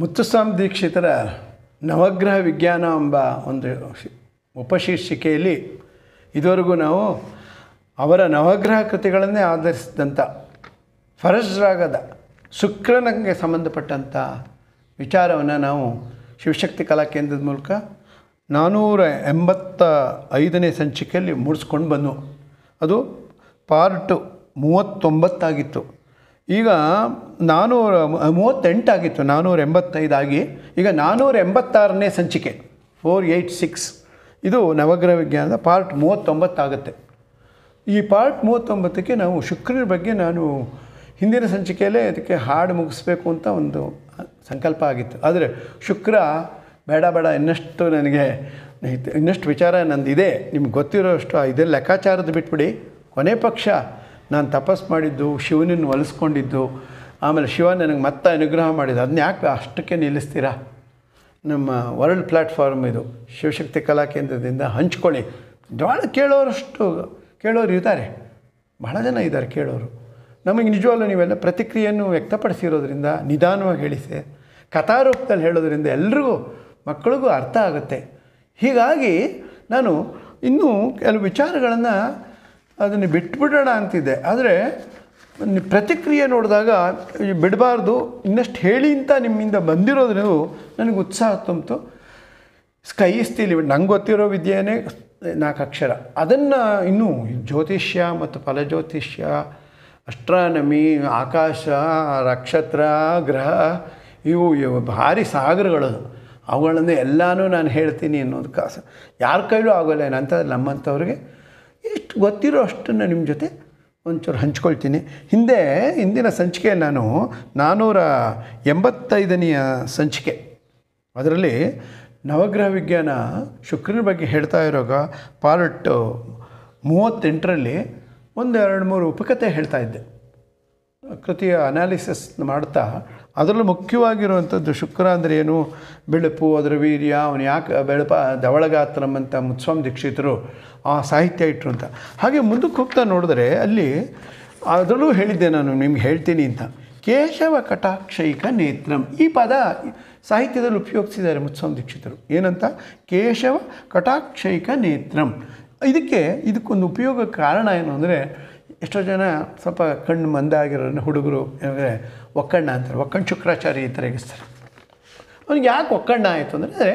ಮುತ್ತುಸ್ವಾಮಿ ದೀಕ್ಷಿತರ ನವಗ್ರಹ ವಿಜ್ಞಾನ ಎಂಬ ಒಂದು ಉಪಶೀರ್ಷಿಕೆಯಲ್ಲಿ ಇದುವರೆಗೂ ನಾವು ಅವರ ನವಗ್ರಹ ಕೃತಿಗಳನ್ನೇ ಆಧರಿಸಿದಂಥ ಫರಸ್ ರಾಗದ ಶುಕ್ರನಿಗೆ ಸಂಬಂಧಪಟ್ಟಂಥ ವಿಚಾರವನ್ನು ನಾವು ಶಿವಶಕ್ತಿ ಕಲಾ ಕೇಂದ್ರದ ಮೂಲಕ ನಾನ್ನೂರ ಎಂಬತ್ತ ಐದನೇ ಸಂಚಿಕೆಯಲ್ಲಿ ಮೂಡಿಸ್ಕೊಂಡು ಬಂದು ಅದು ಪಾರ್ಟ್ ಮೂವತ್ತೊಂಬತ್ತಾಗಿತ್ತು ಈಗ ನಾನ್ನೂರ ಮೂವತ್ತೆಂಟಾಗಿತ್ತು ನಾನ್ನೂರ ಎಂಬತ್ತೈದಾಗಿ ಈಗ ನಾನ್ನೂರ ಎಂಬತ್ತಾರನೇ ಸಂಚಿಕೆ ಫೋರ್ ಏಯ್ಟ್ ಸಿಕ್ಸ್ ಇದು ನವಗ್ರಹ ವಿಜ್ಞಾನದ ಪಾರ್ಟ್ ಮೂವತ್ತೊಂಬತ್ತಾಗುತ್ತೆ ಈ ಪಾರ್ಟ್ ಮೂವತ್ತೊಂಬತ್ತಕ್ಕೆ ನಾವು ಶುಕ್ರನ ಬಗ್ಗೆ ನಾನು ಹಿಂದಿನ ಸಂಚಿಕೆಯಲ್ಲೇ ಅದಕ್ಕೆ ಹಾಡು ಮುಗಿಸ್ಬೇಕು ಅಂತ ಒಂದು ಸಂಕಲ್ಪ ಆಗಿತ್ತು ಆದರೆ ಶುಕ್ರ ಬೇಡ ಬೇಡ ಇನ್ನಷ್ಟು ನನಗೆ ಇನ್ನಷ್ಟು ವಿಚಾರ ಇದೆ ನಿಮ್ಗೆ ಗೊತ್ತಿರೋಷ್ಟು ಇದೆಲ್ಲ ಲೆಕ್ಕಾಚಾರದ ಬಿಟ್ಬಿಡಿ ಕೊನೆ ಪಕ್ಷ ನಾನು ತಪಸ್ ಮಾಡಿದ್ದು ಶಿವನನ್ನು ಒಲಿಸ್ಕೊಂಡಿದ್ದು ಆಮೇಲೆ ಶಿವ ನನಗೆ ಮತ್ತೆ ಅನುಗ್ರಹ ಮಾಡಿದ್ದು ಅದನ್ನ ಯಾಕೆ ಅಷ್ಟಕ್ಕೆ ನಿಲ್ಲಿಸ್ತೀರಾ ನಮ್ಮ ವರ್ಲ್ಡ್ ಪ್ಲ್ಯಾಟ್ಫಾರ್ಮ್ ಇದು ಶಿವಶಕ್ತಿ ಕಲಾ ಕೇಂದ್ರದಿಂದ ಹಂಚ್ಕೊಳ್ಳಿ ಭಾಳ ಕೇಳೋರಷ್ಟು ಕೇಳೋರು ಇದ್ದಾರೆ ಬಹಳ ಜನ ಇದ್ದಾರೆ ಕೇಳೋರು ನಮಗೆ ನಿಜವಾಗ್ಲೂ ನೀವೆಲ್ಲ ಪ್ರತಿಕ್ರಿಯೆಯನ್ನು ವ್ಯಕ್ತಪಡಿಸಿರೋದ್ರಿಂದ ನಿಧಾನವಾಗಿ ಹೇಳಿಸಿ ಕಥಾರೂಪದಲ್ಲಿ ಹೇಳೋದ್ರಿಂದ ಎಲ್ರಿಗೂ ಮಕ್ಕಳಿಗೂ ಅರ್ಥ ಆಗುತ್ತೆ ಹೀಗಾಗಿ ನಾನು ಇನ್ನೂ ಕೆಲವು ವಿಚಾರಗಳನ್ನು ಅದನ್ನು ಬಿಟ್ಬಿಡೋಣ ಅಂತಿದ್ದೆ ಆದರೆ ಪ್ರತಿಕ್ರಿಯೆ ನೋಡಿದಾಗ ಬಿಡಬಾರ್ದು ಇನ್ನಷ್ಟು ಹೇಳಿ ಅಂತ ನಿಮ್ಮಿಂದ ಬಂದಿರೋದ್ರಿಂದ ನನಗೆ ಉತ್ಸಾಹ ತುಂಬಿತು ಸ್ಕೈ ಸ್ತೀಲಿ ನಂಗೆ ಗೊತ್ತಿರೋ ವಿದ್ಯೆಯೇ ನಾಲ್ಕು ಅಕ್ಷರ ಅದನ್ನು ಇನ್ನೂ ಜ್ಯೋತಿಷ್ಯ ಮತ್ತು ಫಲಜ್ಯೋತಿಷ್ಯ ಅಷ್ಟ್ರಾನಮಿ ಆಕಾಶ ನಕ್ಷತ್ರ ಗ್ರಹ ಇವು ಇವು ಭಾರಿ ಸಾಗರಗಳು ಅವುಗಳನ್ನು ಎಲ್ಲನೂ ನಾನು ಹೇಳ್ತೀನಿ ಅನ್ನೋದು ಕಾಸು ಯಾರ ಕೈಲೂ ಆಗೋಲ್ಲ ಏನಂತ ನಮ್ಮಂಥವ್ರಿಗೆ ಎಷ್ಟು ಗೊತ್ತಿರೋ ಅಷ್ಟನ್ನು ನಿಮ್ಮ ಜೊತೆ ಒಂಚೂರು ಹಂಚ್ಕೊಳ್ತೀನಿ ಹಿಂದೆ ಹಿಂದಿನ ಸಂಚಿಕೆ ನಾನು ನಾನ್ನೂರ ಎಂಬತ್ತೈದನೆಯ ಸಂಚಿಕೆ ಅದರಲ್ಲಿ ನವಗ್ರಹ ವಿಜ್ಞಾನ ಶುಕ್ರನ ಬಗ್ಗೆ ಹೇಳ್ತಾ ಇರೋಗ ಪಾರ್ಟ್ ಮೂವತ್ತೆಂಟರಲ್ಲಿ ಒಂದು ಎರಡು ಮೂರು ಉಪಕಥೆ ಹೇಳ್ತಾ ಇದ್ದೆ ಕೃತಿಯ ಅನಾಲಿಸಿಸ್ ಮಾಡ್ತಾ ಅದರಲ್ಲೂ ಮುಖ್ಯವಾಗಿರುವಂಥದ್ದು ಶುಕ್ರ ಅಂದರೆ ಏನು ಬೆಳಪು ಅದರ ವೀರ್ಯ ಅವನು ಯಾಕೆ ಬೆಳಪ ಅಂತ ಮುತ್ಸ್ವಾಮಿ ದೀಕ್ಷಿತರು ಆ ಸಾಹಿತ್ಯ ಇಟ್ಟರು ಅಂತ ಹಾಗೆ ಮುಂದಕ್ಕೆ ಹೋಗ್ತಾ ನೋಡಿದ್ರೆ ಅಲ್ಲಿ ಅದರಲ್ಲೂ ಹೇಳಿದ್ದೆ ನಾನು ನಿಮ್ಗೆ ಹೇಳ್ತೀನಿ ಅಂತ ಕೇಶವ ಕಟಾಕ್ಷಯಿಕ ನೇತ್ರಂ ಈ ಪದ ಸಾಹಿತ್ಯದಲ್ಲಿ ಉಪಯೋಗಿಸಿದ್ದಾರೆ ಮುತ್ಸ್ವಾಮಿ ದೀಕ್ಷಿತರು ಏನಂತ ಕೇಶವ ಕಟಾಕ್ಷಯಿಕ ನೇತ್ರಂ ಇದಕ್ಕೆ ಇದಕ್ಕೊಂದು ಉಪಯೋಗ ಕಾರಣ ಏನು ಅಂದರೆ ಎಷ್ಟೋ ಜನ ಸ್ವಲ್ಪ ಕಣ್ಣು ಮಂದಾಗಿರೋ ಹುಡುಗರು ಏನಂದರೆ ಒಕ್ಕಣ್ಣ ಅಂತಾರೆ ಒಕ್ಕಣ್ಣ ಶುಕ್ರಾಚಾರ್ಯ ಈ ಥರ ಎಗಿಸ್ತಾರೆ ಅವ್ನಿಗೆ ಯಾಕೆ ಒಕ್ಕಣ್ಣ ಆಯಿತು ಅಂದರೆ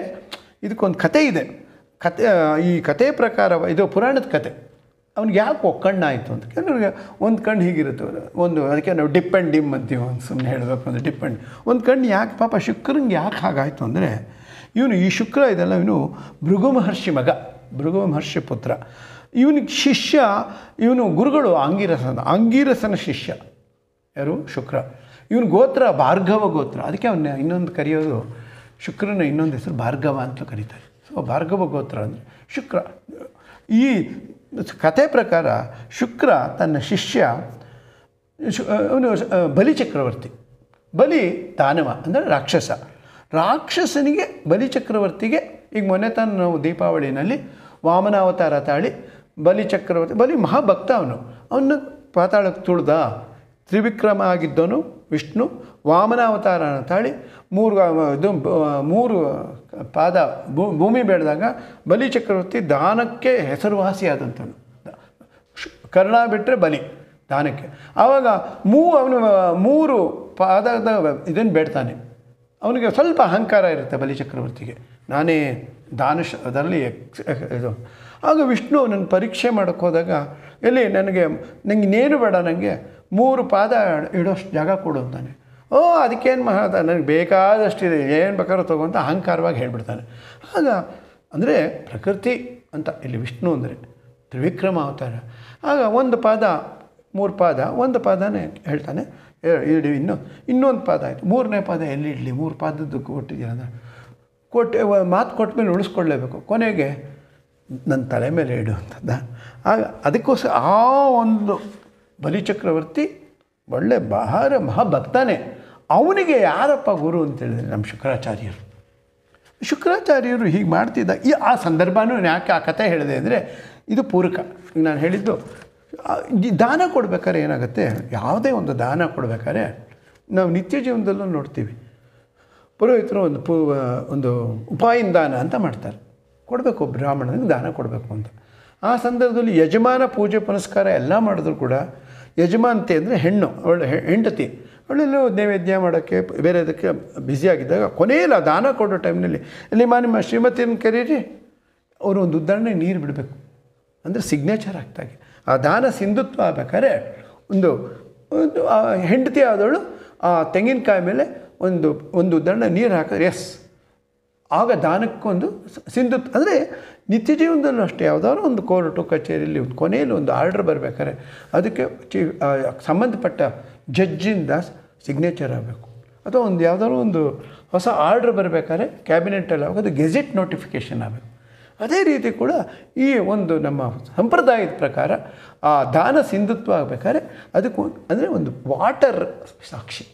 ಇದಕ್ಕೊಂದು ಕತೆ ಇದೆ ಕತೆ ಈ ಕತೆ ಪ್ರಕಾರ ಇದು ಪುರಾಣದ ಕತೆ ಅವ್ನಿಗೆ ಯಾಕೆ ಒಕ್ಕಣ್ಣ ಆಯಿತು ಅಂತ ಕೆಲವ್ರಿಗೆ ಒಂದು ಕಣ್ಣು ಹೀಗಿರುತ್ತೆ ಒಂದು ಅದಕ್ಕೆ ನಾವು ಡಿಪ್ ಆ್ಯಂಡ್ ಡಿಮ್ ಅಂತೀವಿ ಒಂದು ಸುಮ್ಮನೆ ಹೇಳಬೇಕು ಅಂದರೆ ಡಿಪ್ ಒಂದು ಕಣ್ಣು ಯಾಕೆ ಪಾಪ ಶುಕ್ರನಿಗೆ ಯಾಕೆ ಹಾಗಾಯಿತು ಅಂದರೆ ಇವನು ಈ ಶುಕ್ರ ಇದೆಲ್ಲ ಇವನು ಭೃಗು ಮಹರ್ಷಿ ಮಗ ಭೃಗು ಮಹರ್ಷಿ ಪುತ್ರ ಇವನಿಗೆ ಶಿಷ್ಯ ಇವನು ಗುರುಗಳು ಅಂಗೀರಸನ ಅಂಗೀರಸನ ಶಿಷ್ಯ ಯಾರು ಶುಕ್ರ ಇವನ ಗೋತ್ರ ಭಾರ್ಗವ ಗೋತ್ರ ಅದಕ್ಕೆ ಅವನ್ನ ಇನ್ನೊಂದು ಕರೆಯೋದು ಶುಕ್ರನ ಇನ್ನೊಂದು ಹೆಸರು ಭಾರ್ಗವ ಅಂತ ಕರೀತಾರೆ ಸೊ ಭಾರ್ಗವ ಗೋತ್ರ ಅಂದರೆ ಶುಕ್ರ ಈ ಕಥೆ ಪ್ರಕಾರ ಶುಕ್ರ ತನ್ನ ಶಿಷ್ಯ ಅವನು ಬಲಿಚಕ್ರವರ್ತಿ ಬಲಿ ದಾನವ ಅಂದರೆ ರಾಕ್ಷಸ ರಾಕ್ಷಸನಿಗೆ ಬಲಿಚಕ್ರವರ್ತಿಗೆ ಈಗ ಮೊನ್ನೆ ತಾನು ನಾವು ದೀಪಾವಳಿನಲ್ಲಿ ವಾಮನಾವತಾರ ತಾಳಿ ಬಲಿಚಕ್ರವರ್ತಿ ಬಲಿ ಮಹಾಭಕ್ತ ಅವನು ಅವನ ಪಾತಾಳಕ್ಕೆ ತುಳ್ದ ತ್ರಿವಿಕ್ರಮ ಆಗಿದ್ದನು ವಿಷ್ಣು ವಾಮನ ವಾಮನಾವತಾರ ಹೇಳಿ ಮೂರು ಇದು ಮೂರು ಪಾದ ಭೂಮಿ ಬೆಳೆದಾಗ ಬಲಿ ಚಕ್ರವರ್ತಿ ದಾನಕ್ಕೆ ಹೆಸರುವಾಸಿಯಾದಂಥನು ಕರ್ಣ ಬಿಟ್ಟರೆ ಬಲಿ ದಾನಕ್ಕೆ ಆವಾಗ ಮೂ ಅವನು ಮೂರು ಪಾದದ ಇದನ್ನು ಬೇಡ್ತಾನೆ ಅವನಿಗೆ ಸ್ವಲ್ಪ ಅಹಂಕಾರ ಇರುತ್ತೆ ಬಲಿ ಚಕ್ರವರ್ತಿಗೆ ನಾನೇ ದಾನಶ ಅದರಲ್ಲಿ ಇದು ಆಗ ವಿಷ್ಣು ನನ್ನ ಪರೀಕ್ಷೆ ಮಾಡೋಕ್ಕೆ ಹೋದಾಗ ಎಲ್ಲಿ ನನಗೆ ನನಗೆ ಇನ್ನೇನು ಬೇಡ ನನಗೆ ಮೂರು ಪಾದ ಇಡೋಷ್ಟು ಜಾಗ ಕೊಡು ಅಂತಾನೆ ಓ ಅದಕ್ಕೇನು ಮಹಾತ ನನಗೆ ಬೇಕಾದಷ್ಟು ಇದೆ ಏನು ಬೇಕಾದ್ರೂ ತಗೊಂತ ಅಹಂಕಾರವಾಗಿ ಹೇಳ್ಬಿಡ್ತಾನೆ ಆಗ ಅಂದರೆ ಪ್ರಕೃತಿ ಅಂತ ಇಲ್ಲಿ ವಿಷ್ಣು ಅಂದರೆ ತ್ರಿವಿಕ್ರಮ ಅವತಾರ ಆಗ ಒಂದು ಪಾದ ಮೂರು ಪಾದ ಒಂದು ಪಾದನೇ ಹೇಳ್ತಾನೆ ಇಡಿ ಇನ್ನು ಇನ್ನೊಂದು ಪಾದ ಆಯಿತು ಮೂರನೇ ಪಾದ ಎಲ್ಲಿ ಇಡಲಿ ಮೂರು ಪಾದದ್ದು ಕೊಟ್ಟಿದ್ದೀರ ಕೊಟ್ಟೆ ಕೊಟ್ಟು ಮಾತು ಕೊಟ್ಟ ಮೇಲೆ ಉಳಿಸ್ಕೊಳ್ಳೇಬೇಕು ಕೊನೆಗೆ ನನ್ನ ತಲೆ ಮೇಲೆ ಇಡು ಆಗ ಅದಕ್ಕೋಸ್ಕರ ಆ ಒಂದು ಬಲಿಚಕ್ರವರ್ತಿ ಒಳ್ಳೆ ಬಹಾರ ಮಹಾಭಕ್ತಾನೆ ಅವನಿಗೆ ಯಾರಪ್ಪ ಗುರು ಅಂತೇಳಿದ್ರೆ ನಮ್ಮ ಶುಕ್ರಾಚಾರ್ಯರು ಶುಕ್ರಾಚಾರ್ಯರು ಹೀಗೆ ಮಾಡ್ತಿದ್ದ ಈ ಆ ಸಂದರ್ಭನೂ ಯಾಕೆ ಆ ಕಥೆ ಹೇಳಿದೆ ಅಂದರೆ ಇದು ಪೂರಕ ನಾನು ಹೇಳಿದ್ದು ದಾನ ಕೊಡ್ಬೇಕಾದ್ರೆ ಏನಾಗುತ್ತೆ ಯಾವುದೇ ಒಂದು ದಾನ ಕೊಡ್ಬೇಕಾದ್ರೆ ನಾವು ನಿತ್ಯ ಜೀವನದಲ್ಲೂ ನೋಡ್ತೀವಿ ಪುರೋಹಿತರು ಒಂದು ಪೂ ಒಂದು ಉಪಾಯಿನ ದಾನ ಅಂತ ಮಾಡ್ತಾರೆ ಕೊಡಬೇಕು ಬ್ರಾಹ್ಮಣನಿಗೆ ದಾನ ಕೊಡಬೇಕು ಅಂತ ಆ ಸಂದರ್ಭದಲ್ಲಿ ಯಜಮಾನ ಪೂಜೆ ಪುನಸ್ಕಾರ ಎಲ್ಲ ಮಾಡಿದ್ರು ಕೂಡ ಯಜಮಾನ್ತಿ ಅಂದರೆ ಹೆಣ್ಣು ಅವಳು ಹೆಂಡತಿ ಅವಳೆಲ್ಲೋ ನೈವೇದ್ಯ ಮಾಡೋಕ್ಕೆ ಬೇರೆ ಅದಕ್ಕೆ ಬ್ಯುಸಿಯಾಗಿದ್ದಾಗ ಕೊನೆಯಲ್ಲ ದಾನ ಕೊಡೋ ಟೈಮ್ನಲ್ಲಿ ನಿಮ್ಮ ನಿಮ್ಮ ಶ್ರೀಮತಿಯನ್ನು ಕರೀರಿ ಅವರು ಒಂದು ಉದಾಹರಣೆ ನೀರು ಬಿಡಬೇಕು ಅಂದರೆ ಸಿಗ್ನೇಚರ್ ಆಗ್ತಾಗೆ ಆ ದಾನ ಸಿಂಧುತ್ವ ಆಗಬೇಕಾದ್ರೆ ಒಂದು ಒಂದು ಹೆಂಡತಿ ಆದವಳು ಆ ತೆಂಗಿನಕಾಯಿ ಮೇಲೆ ಒಂದು ಒಂದು ಉದಾಹರಣೆ ನೀರು ಹಾಕಿದ್ರೆ ಎಸ್ ಆಗ ದಾನಕ್ಕೊಂದು ಸಿಂಧು ಅಂದರೆ ನಿತ್ಯ ಜೀವನದಲ್ಲೂ ಅಷ್ಟೇ ಯಾವುದಾದ್ರು ಒಂದು ಕೋರ್ಟು ಕಚೇರಿಯಲ್ಲಿ ಒಂದು ಕೊನೆಯಲ್ಲಿ ಒಂದು ಆರ್ಡ್ರ್ ಬರಬೇಕಾದ್ರೆ ಅದಕ್ಕೆ ಸಂಬಂಧಪಟ್ಟ ಜಡ್ಜಿಂದ ಸಿಗ್ನೇಚರ್ ಆಗಬೇಕು ಅಥವಾ ಒಂದು ಯಾವುದಾದ್ರು ಒಂದು ಹೊಸ ಆರ್ಡ್ರ್ ಬರಬೇಕಾದ್ರೆ ಕ್ಯಾಬಿನೆಟಲ್ಲಿ ಆಗೋದು ಅದು ಗೆಜೆಟ್ ನೋಟಿಫಿಕೇಷನ್ ಆಗಬೇಕು ಅದೇ ರೀತಿ ಕೂಡ ಈ ಒಂದು ನಮ್ಮ ಸಂಪ್ರದಾಯದ ಪ್ರಕಾರ ಆ ದಾನ ಸಿಂಧುತ್ವ ಆಗಬೇಕಾದ್ರೆ ಅದಕ್ಕೂ ಅಂದರೆ ಒಂದು ವಾಟರ್ ಸಾಕ್ಷಿ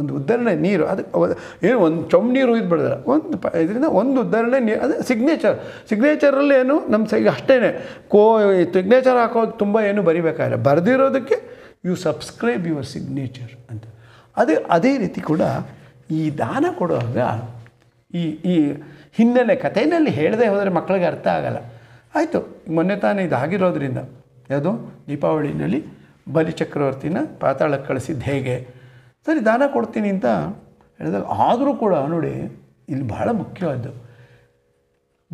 ಒಂದು ಉದಾಹರಣೆ ನೀರು ಅದು ಏನು ಒಂದು ಚಮ್ ನೀರು ಇದ್ಬಿಡ್ದಾರೆ ಒಂದು ಪ ಇದರಿಂದ ಒಂದು ಉದಾಹರಣೆ ನೀರು ಅದೇ ಸಿಗ್ನೇಚರ್ ಸಿಗ್ನೇಚರಲ್ಲಿ ಏನು ನಮ್ಮ ಸೈ ಅಷ್ಟೇ ಕೋ ಸಿಗ್ನೇಚರ್ ಹಾಕೋದು ತುಂಬ ಏನು ಬರಿಬೇಕಾದ್ರೆ ಬರೆದಿರೋದಕ್ಕೆ ಯು ಸಬ್ಸ್ಕ್ರೈಬ್ ಯುವರ್ ಸಿಗ್ನೇಚರ್ ಅಂತ ಅದೇ ಅದೇ ರೀತಿ ಕೂಡ ಈ ದಾನ ಕೊಡುವಾಗ ಈ ಈ ಹಿನ್ನೆಲೆ ಕಥೆಯಲ್ಲಿ ಹೇಳದೆ ಹೋದರೆ ಮಕ್ಕಳಿಗೆ ಅರ್ಥ ಆಗಲ್ಲ ಆಯಿತು ಮೊನ್ನೆ ತಾನೇ ಇದಾಗಿರೋದ್ರಿಂದ ಯಾವುದು ದೀಪಾವಳಿನಲ್ಲಿ ಬಲಿಚಕ್ರವರ್ತಿನ ಪಾತಾಳಕ್ಕೆ ಕಳಿಸಿದ್ದು ಹೇಗೆ ಸರಿ ದಾನ ಕೊಡ್ತೀನಿ ಅಂತ ಹೇಳಿದಾಗ ಆದರೂ ಕೂಡ ನೋಡಿ ಇಲ್ಲಿ ಬಹಳ ಮುಖ್ಯವಾದ್ದು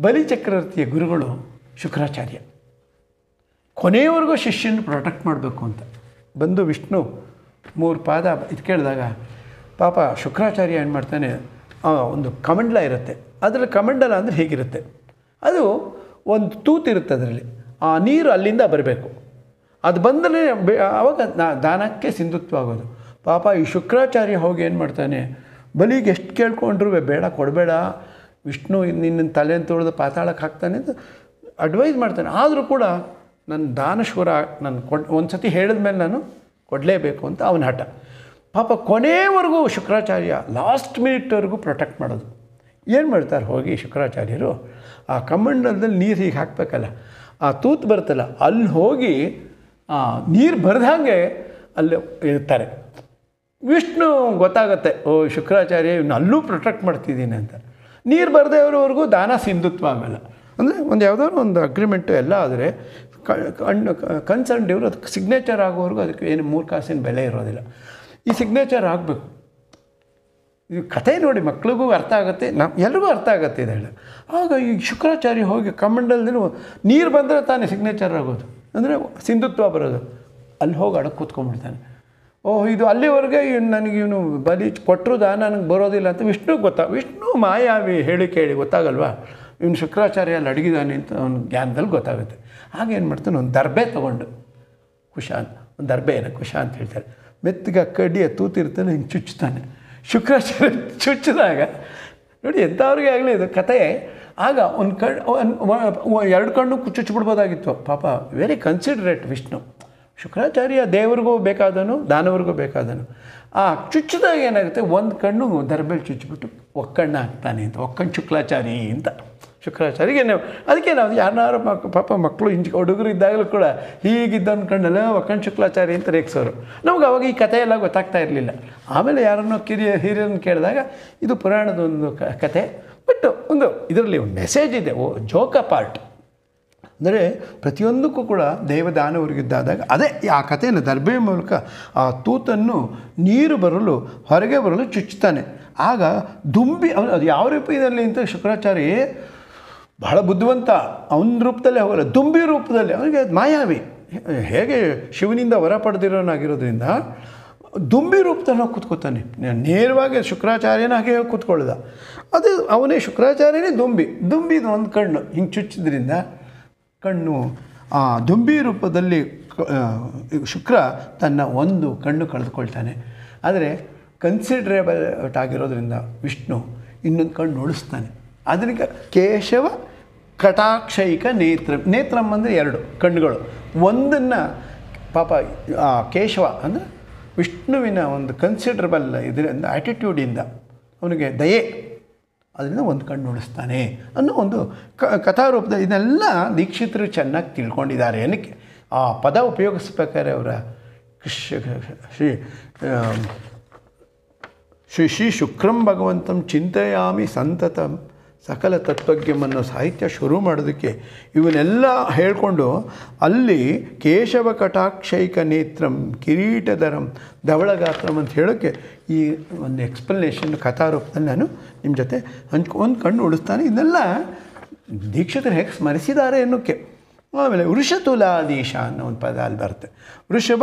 ಬಲಿಚಕ್ರವರ್ತಿಯ ಗುರುಗಳು ಶುಕ್ರಾಚಾರ್ಯ ಕೊನೆಯವರೆಗೂ ಶಿಷ್ಯನ ಪ್ರೊಟೆಕ್ಟ್ ಮಾಡಬೇಕು ಅಂತ ಬಂದು ವಿಷ್ಣು ಮೂರು ಪಾದ ಇದು ಕೇಳಿದಾಗ ಪಾಪ ಶುಕ್ರಾಚಾರ್ಯ ಏನು ಮಾಡ್ತಾನೆ ಒಂದು ಕಮಂಡಲ ಇರುತ್ತೆ ಅದರಲ್ಲಿ ಕಮಂಡಲ ಅಂದರೆ ಹೇಗಿರುತ್ತೆ ಅದು ಒಂದು ತೂತಿರುತ್ತೆ ಅದರಲ್ಲಿ ಆ ನೀರು ಅಲ್ಲಿಂದ ಬರಬೇಕು ಅದು ಬಂದರೆ ಬೇ ಆವಾಗ ನಾ ದಾನಕ್ಕೆ ಸಿಂಧುತ್ವ ಆಗೋದು ಪಾಪ ಈ ಶುಕ್ರಾಚಾರ್ಯ ಹೋಗಿ ಏನು ಮಾಡ್ತಾನೆ ಬಲಿಗೆ ಎಷ್ಟು ಕೇಳ್ಕೊಂಡ್ರು ಬೇಡ ಕೊಡಬೇಡ ವಿಷ್ಣು ನಿನ್ನ ತಲೆ ತೊಳೆದು ಪಾತಾಳಕ್ಕೆ ಹಾಕ್ತಾನೆ ಅಂತ ಅಡ್ವೈಸ್ ಮಾಡ್ತಾನೆ ಆದರೂ ಕೂಡ ನನ್ನ ದಾನಶ್ವರ ನಾನು ಕೊಡ್ ಒಂದು ಸತಿ ಹೇಳಿದ ಮೇಲೆ ನಾನು ಕೊಡಲೇಬೇಕು ಅಂತ ಅವನ ಹಠ ಪಾಪ ಕೊನೆವರೆಗೂ ಶುಕ್ರಾಚಾರ್ಯ ಲಾಸ್ಟ್ ಮಿನಿಟ್ವರೆಗೂ ಪ್ರೊಟೆಕ್ಟ್ ಮಾಡೋದು ಏನು ಮಾಡ್ತಾರೆ ಹೋಗಿ ಶುಕ್ರಾಚಾರ್ಯರು ಆ ಕಮಂಡಲದಲ್ಲಿ ನೀರು ಹೀಗೆ ಹಾಕಬೇಕಲ್ಲ ಆ ತೂತು ಬರ್ತಲ್ಲ ಅಲ್ಲಿ ಹೋಗಿ ನೀರು ಬರೆದಂಗೆ ಅಲ್ಲಿ ಇರ್ತಾರೆ ವಿಷ್ಣು ಗೊತ್ತಾಗುತ್ತೆ ಓ ಶುಕ್ರಾಚಾರ್ಯ ಅಲ್ಲೂ ಪ್ರೊಟೆಕ್ಟ್ ಮಾಡ್ತಿದ್ದೀನಿ ಅಂತ ನೀರು ಬರದೇ ಇರೋವರೆಗೂ ದಾನ ಸಿಂಧುತ್ವ ಆಮೇಲೆ ಅಂದರೆ ಒಂದು ಯಾವುದೋ ಒಂದು ಅಗ್ರಿಮೆಂಟು ಎಲ್ಲ ಆದರೆ ಕಣ್ಣು ಕನ್ಸರ್ನ್ ಇವರು ಅದಕ್ಕೆ ಸಿಗ್ನೇಚರ್ ಆಗೋವರೆಗೂ ಅದಕ್ಕೆ ಏನು ಮೂರು ಕಾಸಿನ ಬೆಲೆ ಇರೋದಿಲ್ಲ ಈ ಸಿಗ್ನೇಚರ್ ಆಗಬೇಕು ಈ ಕಥೆ ನೋಡಿ ಮಕ್ಳಿಗೂ ಅರ್ಥ ಆಗುತ್ತೆ ನಮ್ಮ ಎಲ್ರಿಗೂ ಅರ್ಥ ಆಗುತ್ತೆ ಇದು ಹೇಳಿ ಆಗ ಈ ಶುಕ್ರಾಚಾರ್ಯ ಹೋಗಿ ಕಮಂಡಲ್ದಿ ನೀರು ಬಂದರೆ ತಾನೇ ಸಿಗ್ನೇಚರ್ ಆಗೋದು ಅಂದರೆ ಸಿಂಧುತ್ವ ಬರೋದು ಅಲ್ಲಿ ಹೋಗಿ ಅಡಕ್ಕೆ ಕೂತ್ಕೊಂಡ್ಬಿಡ್ತಾನೆ ಓಹ್ ಇದು ಅಲ್ಲಿವರೆಗೆ ನನಗೆ ಇವನು ಬಲಿ ಕೊಟ್ಟರುದ ನನಗೆ ಬರೋದಿಲ್ಲ ಅಂತ ವಿಷ್ಣು ಗೊತ್ತಾ ವಿಷ್ಣು ಮಾಯಾವಿ ಹೇಳಿ ಕೇಳಿ ಗೊತ್ತಾಗಲ್ವಾ ಇವನು ಶುಕ್ರಾಚಾರ್ಯ ಅಲ್ಲಿ ಅಡಗಿದಾನೆ ಅಂತ ಅವ್ನ ಜ್ಞಾನದಲ್ಲಿ ಗೊತ್ತಾಗುತ್ತೆ ಏನು ಮಾಡ್ತಾನೆ ಒಂದು ದರ್ಬೆ ತೊಗೊಂಡು ಕುಶಾಂತ್ ಒಂದು ದರ್ಬೆ ಏನೋ ಕುಶಾ ಅಂತ ಹೇಳ್ತಾರೆ ಮೆತ್ತಗೆ ಕಡ್ಡಿಯ ತೂತಿರ್ತಾನೆ ಹಿಂಗೆ ಚುಚ್ಚುತ್ತಾನೆ ಶುಕ್ರಾಚಾರ್ಯ ಚುಚ್ಚಿದಾಗ ನೋಡಿ ಎಂಥವ್ರಿಗೆ ಆಗಲಿ ಇದು ಕತೆ ಆಗ ಒಂದು ಕಣ್ಣು ಎರಡು ಕಣ್ಣು ಚುಚ್ಚಿಬಿಡ್ಬೋದಾಗಿತ್ತು ಪಾಪ ವೆರಿ ಕನ್ಸಿಡರೇಟ್ ವಿಷ್ಣು ಶುಕ್ರಾಚಾರ್ಯ ದೇವರಿಗೂ ಬೇಕಾದನು ದಾನವರಿಗೂ ಬೇಕಾದನು ಆ ಚುಚ್ಚಿದಾಗ ಏನಾಗುತ್ತೆ ಒಂದು ಕಣ್ಣು ದರ್ಬೆಲ್ ಚುಚ್ಚಿಬಿಟ್ಟು ಒಕ್ಕಣ್ಣ ಆಗ್ತಾನೆ ಅಂತ ಒಕ್ಕಣ್ಣ ಶುಕ್ಲಾಚಾರಿ ಅಂತ ಶುಕ್ರಾಚಾರಿಗೆ ನಾವು ಅದಕ್ಕೆ ನಾವು ಯಾರು ಮಕ್ ಪಾಪ ಮಕ್ಕಳು ಹಿಂಜ್ ಹುಡುಗರು ಇದ್ದಾಗಲೂ ಕೂಡ ಹೀಗಿದ್ದ ಅಂದ್ಕೊಂಡಲ್ಲ ಒಕ್ಕಣ್ಣ ಶುಕ್ಲಾಚಾರಿ ಅಂತ ರೇಖಿಸೋರು ನಮ್ಗೆ ಅವಾಗ ಈ ಕಥೆ ಎಲ್ಲ ಗೊತ್ತಾಗ್ತಾ ಇರಲಿಲ್ಲ ಆಮೇಲೆ ಯಾರನ್ನೋ ಕಿರಿಯ ಹಿರಿಯರನ್ನು ಕೇಳಿದಾಗ ಇದು ಪುರಾಣದ ಒಂದು ಕತೆ ಬಟ್ ಒಂದು ಇದರಲ್ಲಿ ಒಂದು ಮೆಸೇಜ್ ಇದೆ ಓ ಜೋಕ ಪಾರ್ಟ್ ಅಂದರೆ ಪ್ರತಿಯೊಂದಕ್ಕೂ ಕೂಡ ದೇವದಾನವರಿಗಿದ್ದಾದಾಗ ಅದೇ ಆ ಕಥೆಯನ್ನು ದರ್ಬೆ ಮೂಲಕ ಆ ತೂತನ್ನು ನೀರು ಬರಲು ಹೊರಗೆ ಬರಲು ಚುಚ್ಚುತ್ತಾನೆ ಆಗ ದುಂಬಿ ಅದು ಯಾವ ರೂಪದಲ್ಲಿ ಅಂತ ಶುಕ್ರಾಚಾರ್ಯ ಬಹಳ ಬುದ್ಧಿವಂತ ಅವನ ರೂಪದಲ್ಲೇ ಹೋಗಲ್ಲ ದುಂಬಿ ರೂಪದಲ್ಲಿ ಅವನಿಗೆ ಮಾಯಾವಿ ಹೇಗೆ ಶಿವನಿಂದ ವರ ಪಡೆದಿರೋನಾಗಿರೋದ್ರಿಂದ ದುಂಬಿ ರೂಪದಲ್ಲಿ ಕೂತ್ಕೋತಾನೆ ನೇರವಾಗಿ ಶುಕ್ರಾಚಾರ್ಯನ ಹಾಗೆ ಕೂತ್ಕೊಳ್ಳೋದ ಅದು ಅವನೇ ಶುಕ್ರಾಚಾರ್ಯನೇ ದುಂಬಿ ದುಂಬಿದು ಒಂದು ಕಣ್ಣು ಹಿಂಗೆ ಚುಚ್ಚಿದ್ರಿಂದ ಕಣ್ಣು ದುಂಬಿ ರೂಪದಲ್ಲಿ ಶುಕ್ರ ತನ್ನ ಒಂದು ಕಣ್ಣು ಕಳೆದುಕೊಳ್ತಾನೆ ಆದರೆ ಕನ್ಸಿಡರೇಬಲ್ ಆಗಿರೋದ್ರಿಂದ ವಿಷ್ಣು ಇನ್ನೊಂದು ಕಣ್ಣು ಉಳಿಸ್ತಾನೆ ಅದಕ್ಕೆ ಕೇಶವ ಕಟಾಕ್ಷಯಿಕ ನೇತ್ರ ನೇತ್ರಂ ಅಂದರೆ ಎರಡು ಕಣ್ಣುಗಳು ಒಂದನ್ನು ಪಾಪ ಕೇಶವ ಅಂದರೆ ವಿಷ್ಣುವಿನ ಒಂದು ಕನ್ಸಿಡರಬಲ್ ಇದರಿಂದ ಆ್ಯಟಿಟ್ಯೂಡಿಂದ ಅವನಿಗೆ ದಯೆ ಅದರಿಂದ ಒಂದು ಕಣ್ಣು ಉಳಿಸ್ತಾನೆ ಅನ್ನೋ ಒಂದು ಕ ಕಥಾರೂಪದ ಇದೆಲ್ಲ ದೀಕ್ಷಿತರು ಚೆನ್ನಾಗಿ ತಿಳ್ಕೊಂಡಿದ್ದಾರೆ ಅನ್ನಕ್ಕೆ ಆ ಪದ ಉಪಯೋಗಿಸ್ಬೇಕಾದ್ರೆ ಅವರ ಶ್ರೀ ಶ್ರೀ ಶ್ರೀ ಶುಕ್ರಂ ಭಗವಂತಂ ಚಿಂತೆಯಾಮಿ ಸಂತತಂ ಸಕಲ ತತ್ವಜ್ಞಮನ್ನು ಸಾಹಿತ್ಯ ಶುರು ಮಾಡೋದಕ್ಕೆ ಇವನ್ನೆಲ್ಲ ಹೇಳಿಕೊಂಡು ಅಲ್ಲಿ ಕೇಶವ ಕಟಾಕ್ಷೈಕ ನೇತ್ರಂ ಕಿರೀಟಧರಂ ಧವಳಗಾತ್ರಂ ಅಂತ ಹೇಳೋಕ್ಕೆ ಈ ಒಂದು ಎಕ್ಸ್ಪ್ಲನೇಷನ್ ಕಥಾರೂಪದಲ್ಲಿ ನಾನು ನಿಮ್ಮ ಜೊತೆ ಹಂಚ್ ಒಂದು ಕಣ್ಣು ಉಳಿಸ್ತಾನೆ ಇದನ್ನೆಲ್ಲ ದೀಕ್ಷಿತರು ಹೇಗೆ ಸ್ಮರಿಸಿದ್ದಾರೆ ಅನ್ನೋಕ್ಕೆ ಆಮೇಲೆ ವೃಷ ತುಲಾಧೀಶ ಅನ್ನೋ ಒಂದು ಪದ ಅಲ್ಲಿ ಬರುತ್ತೆ ವೃಷಭ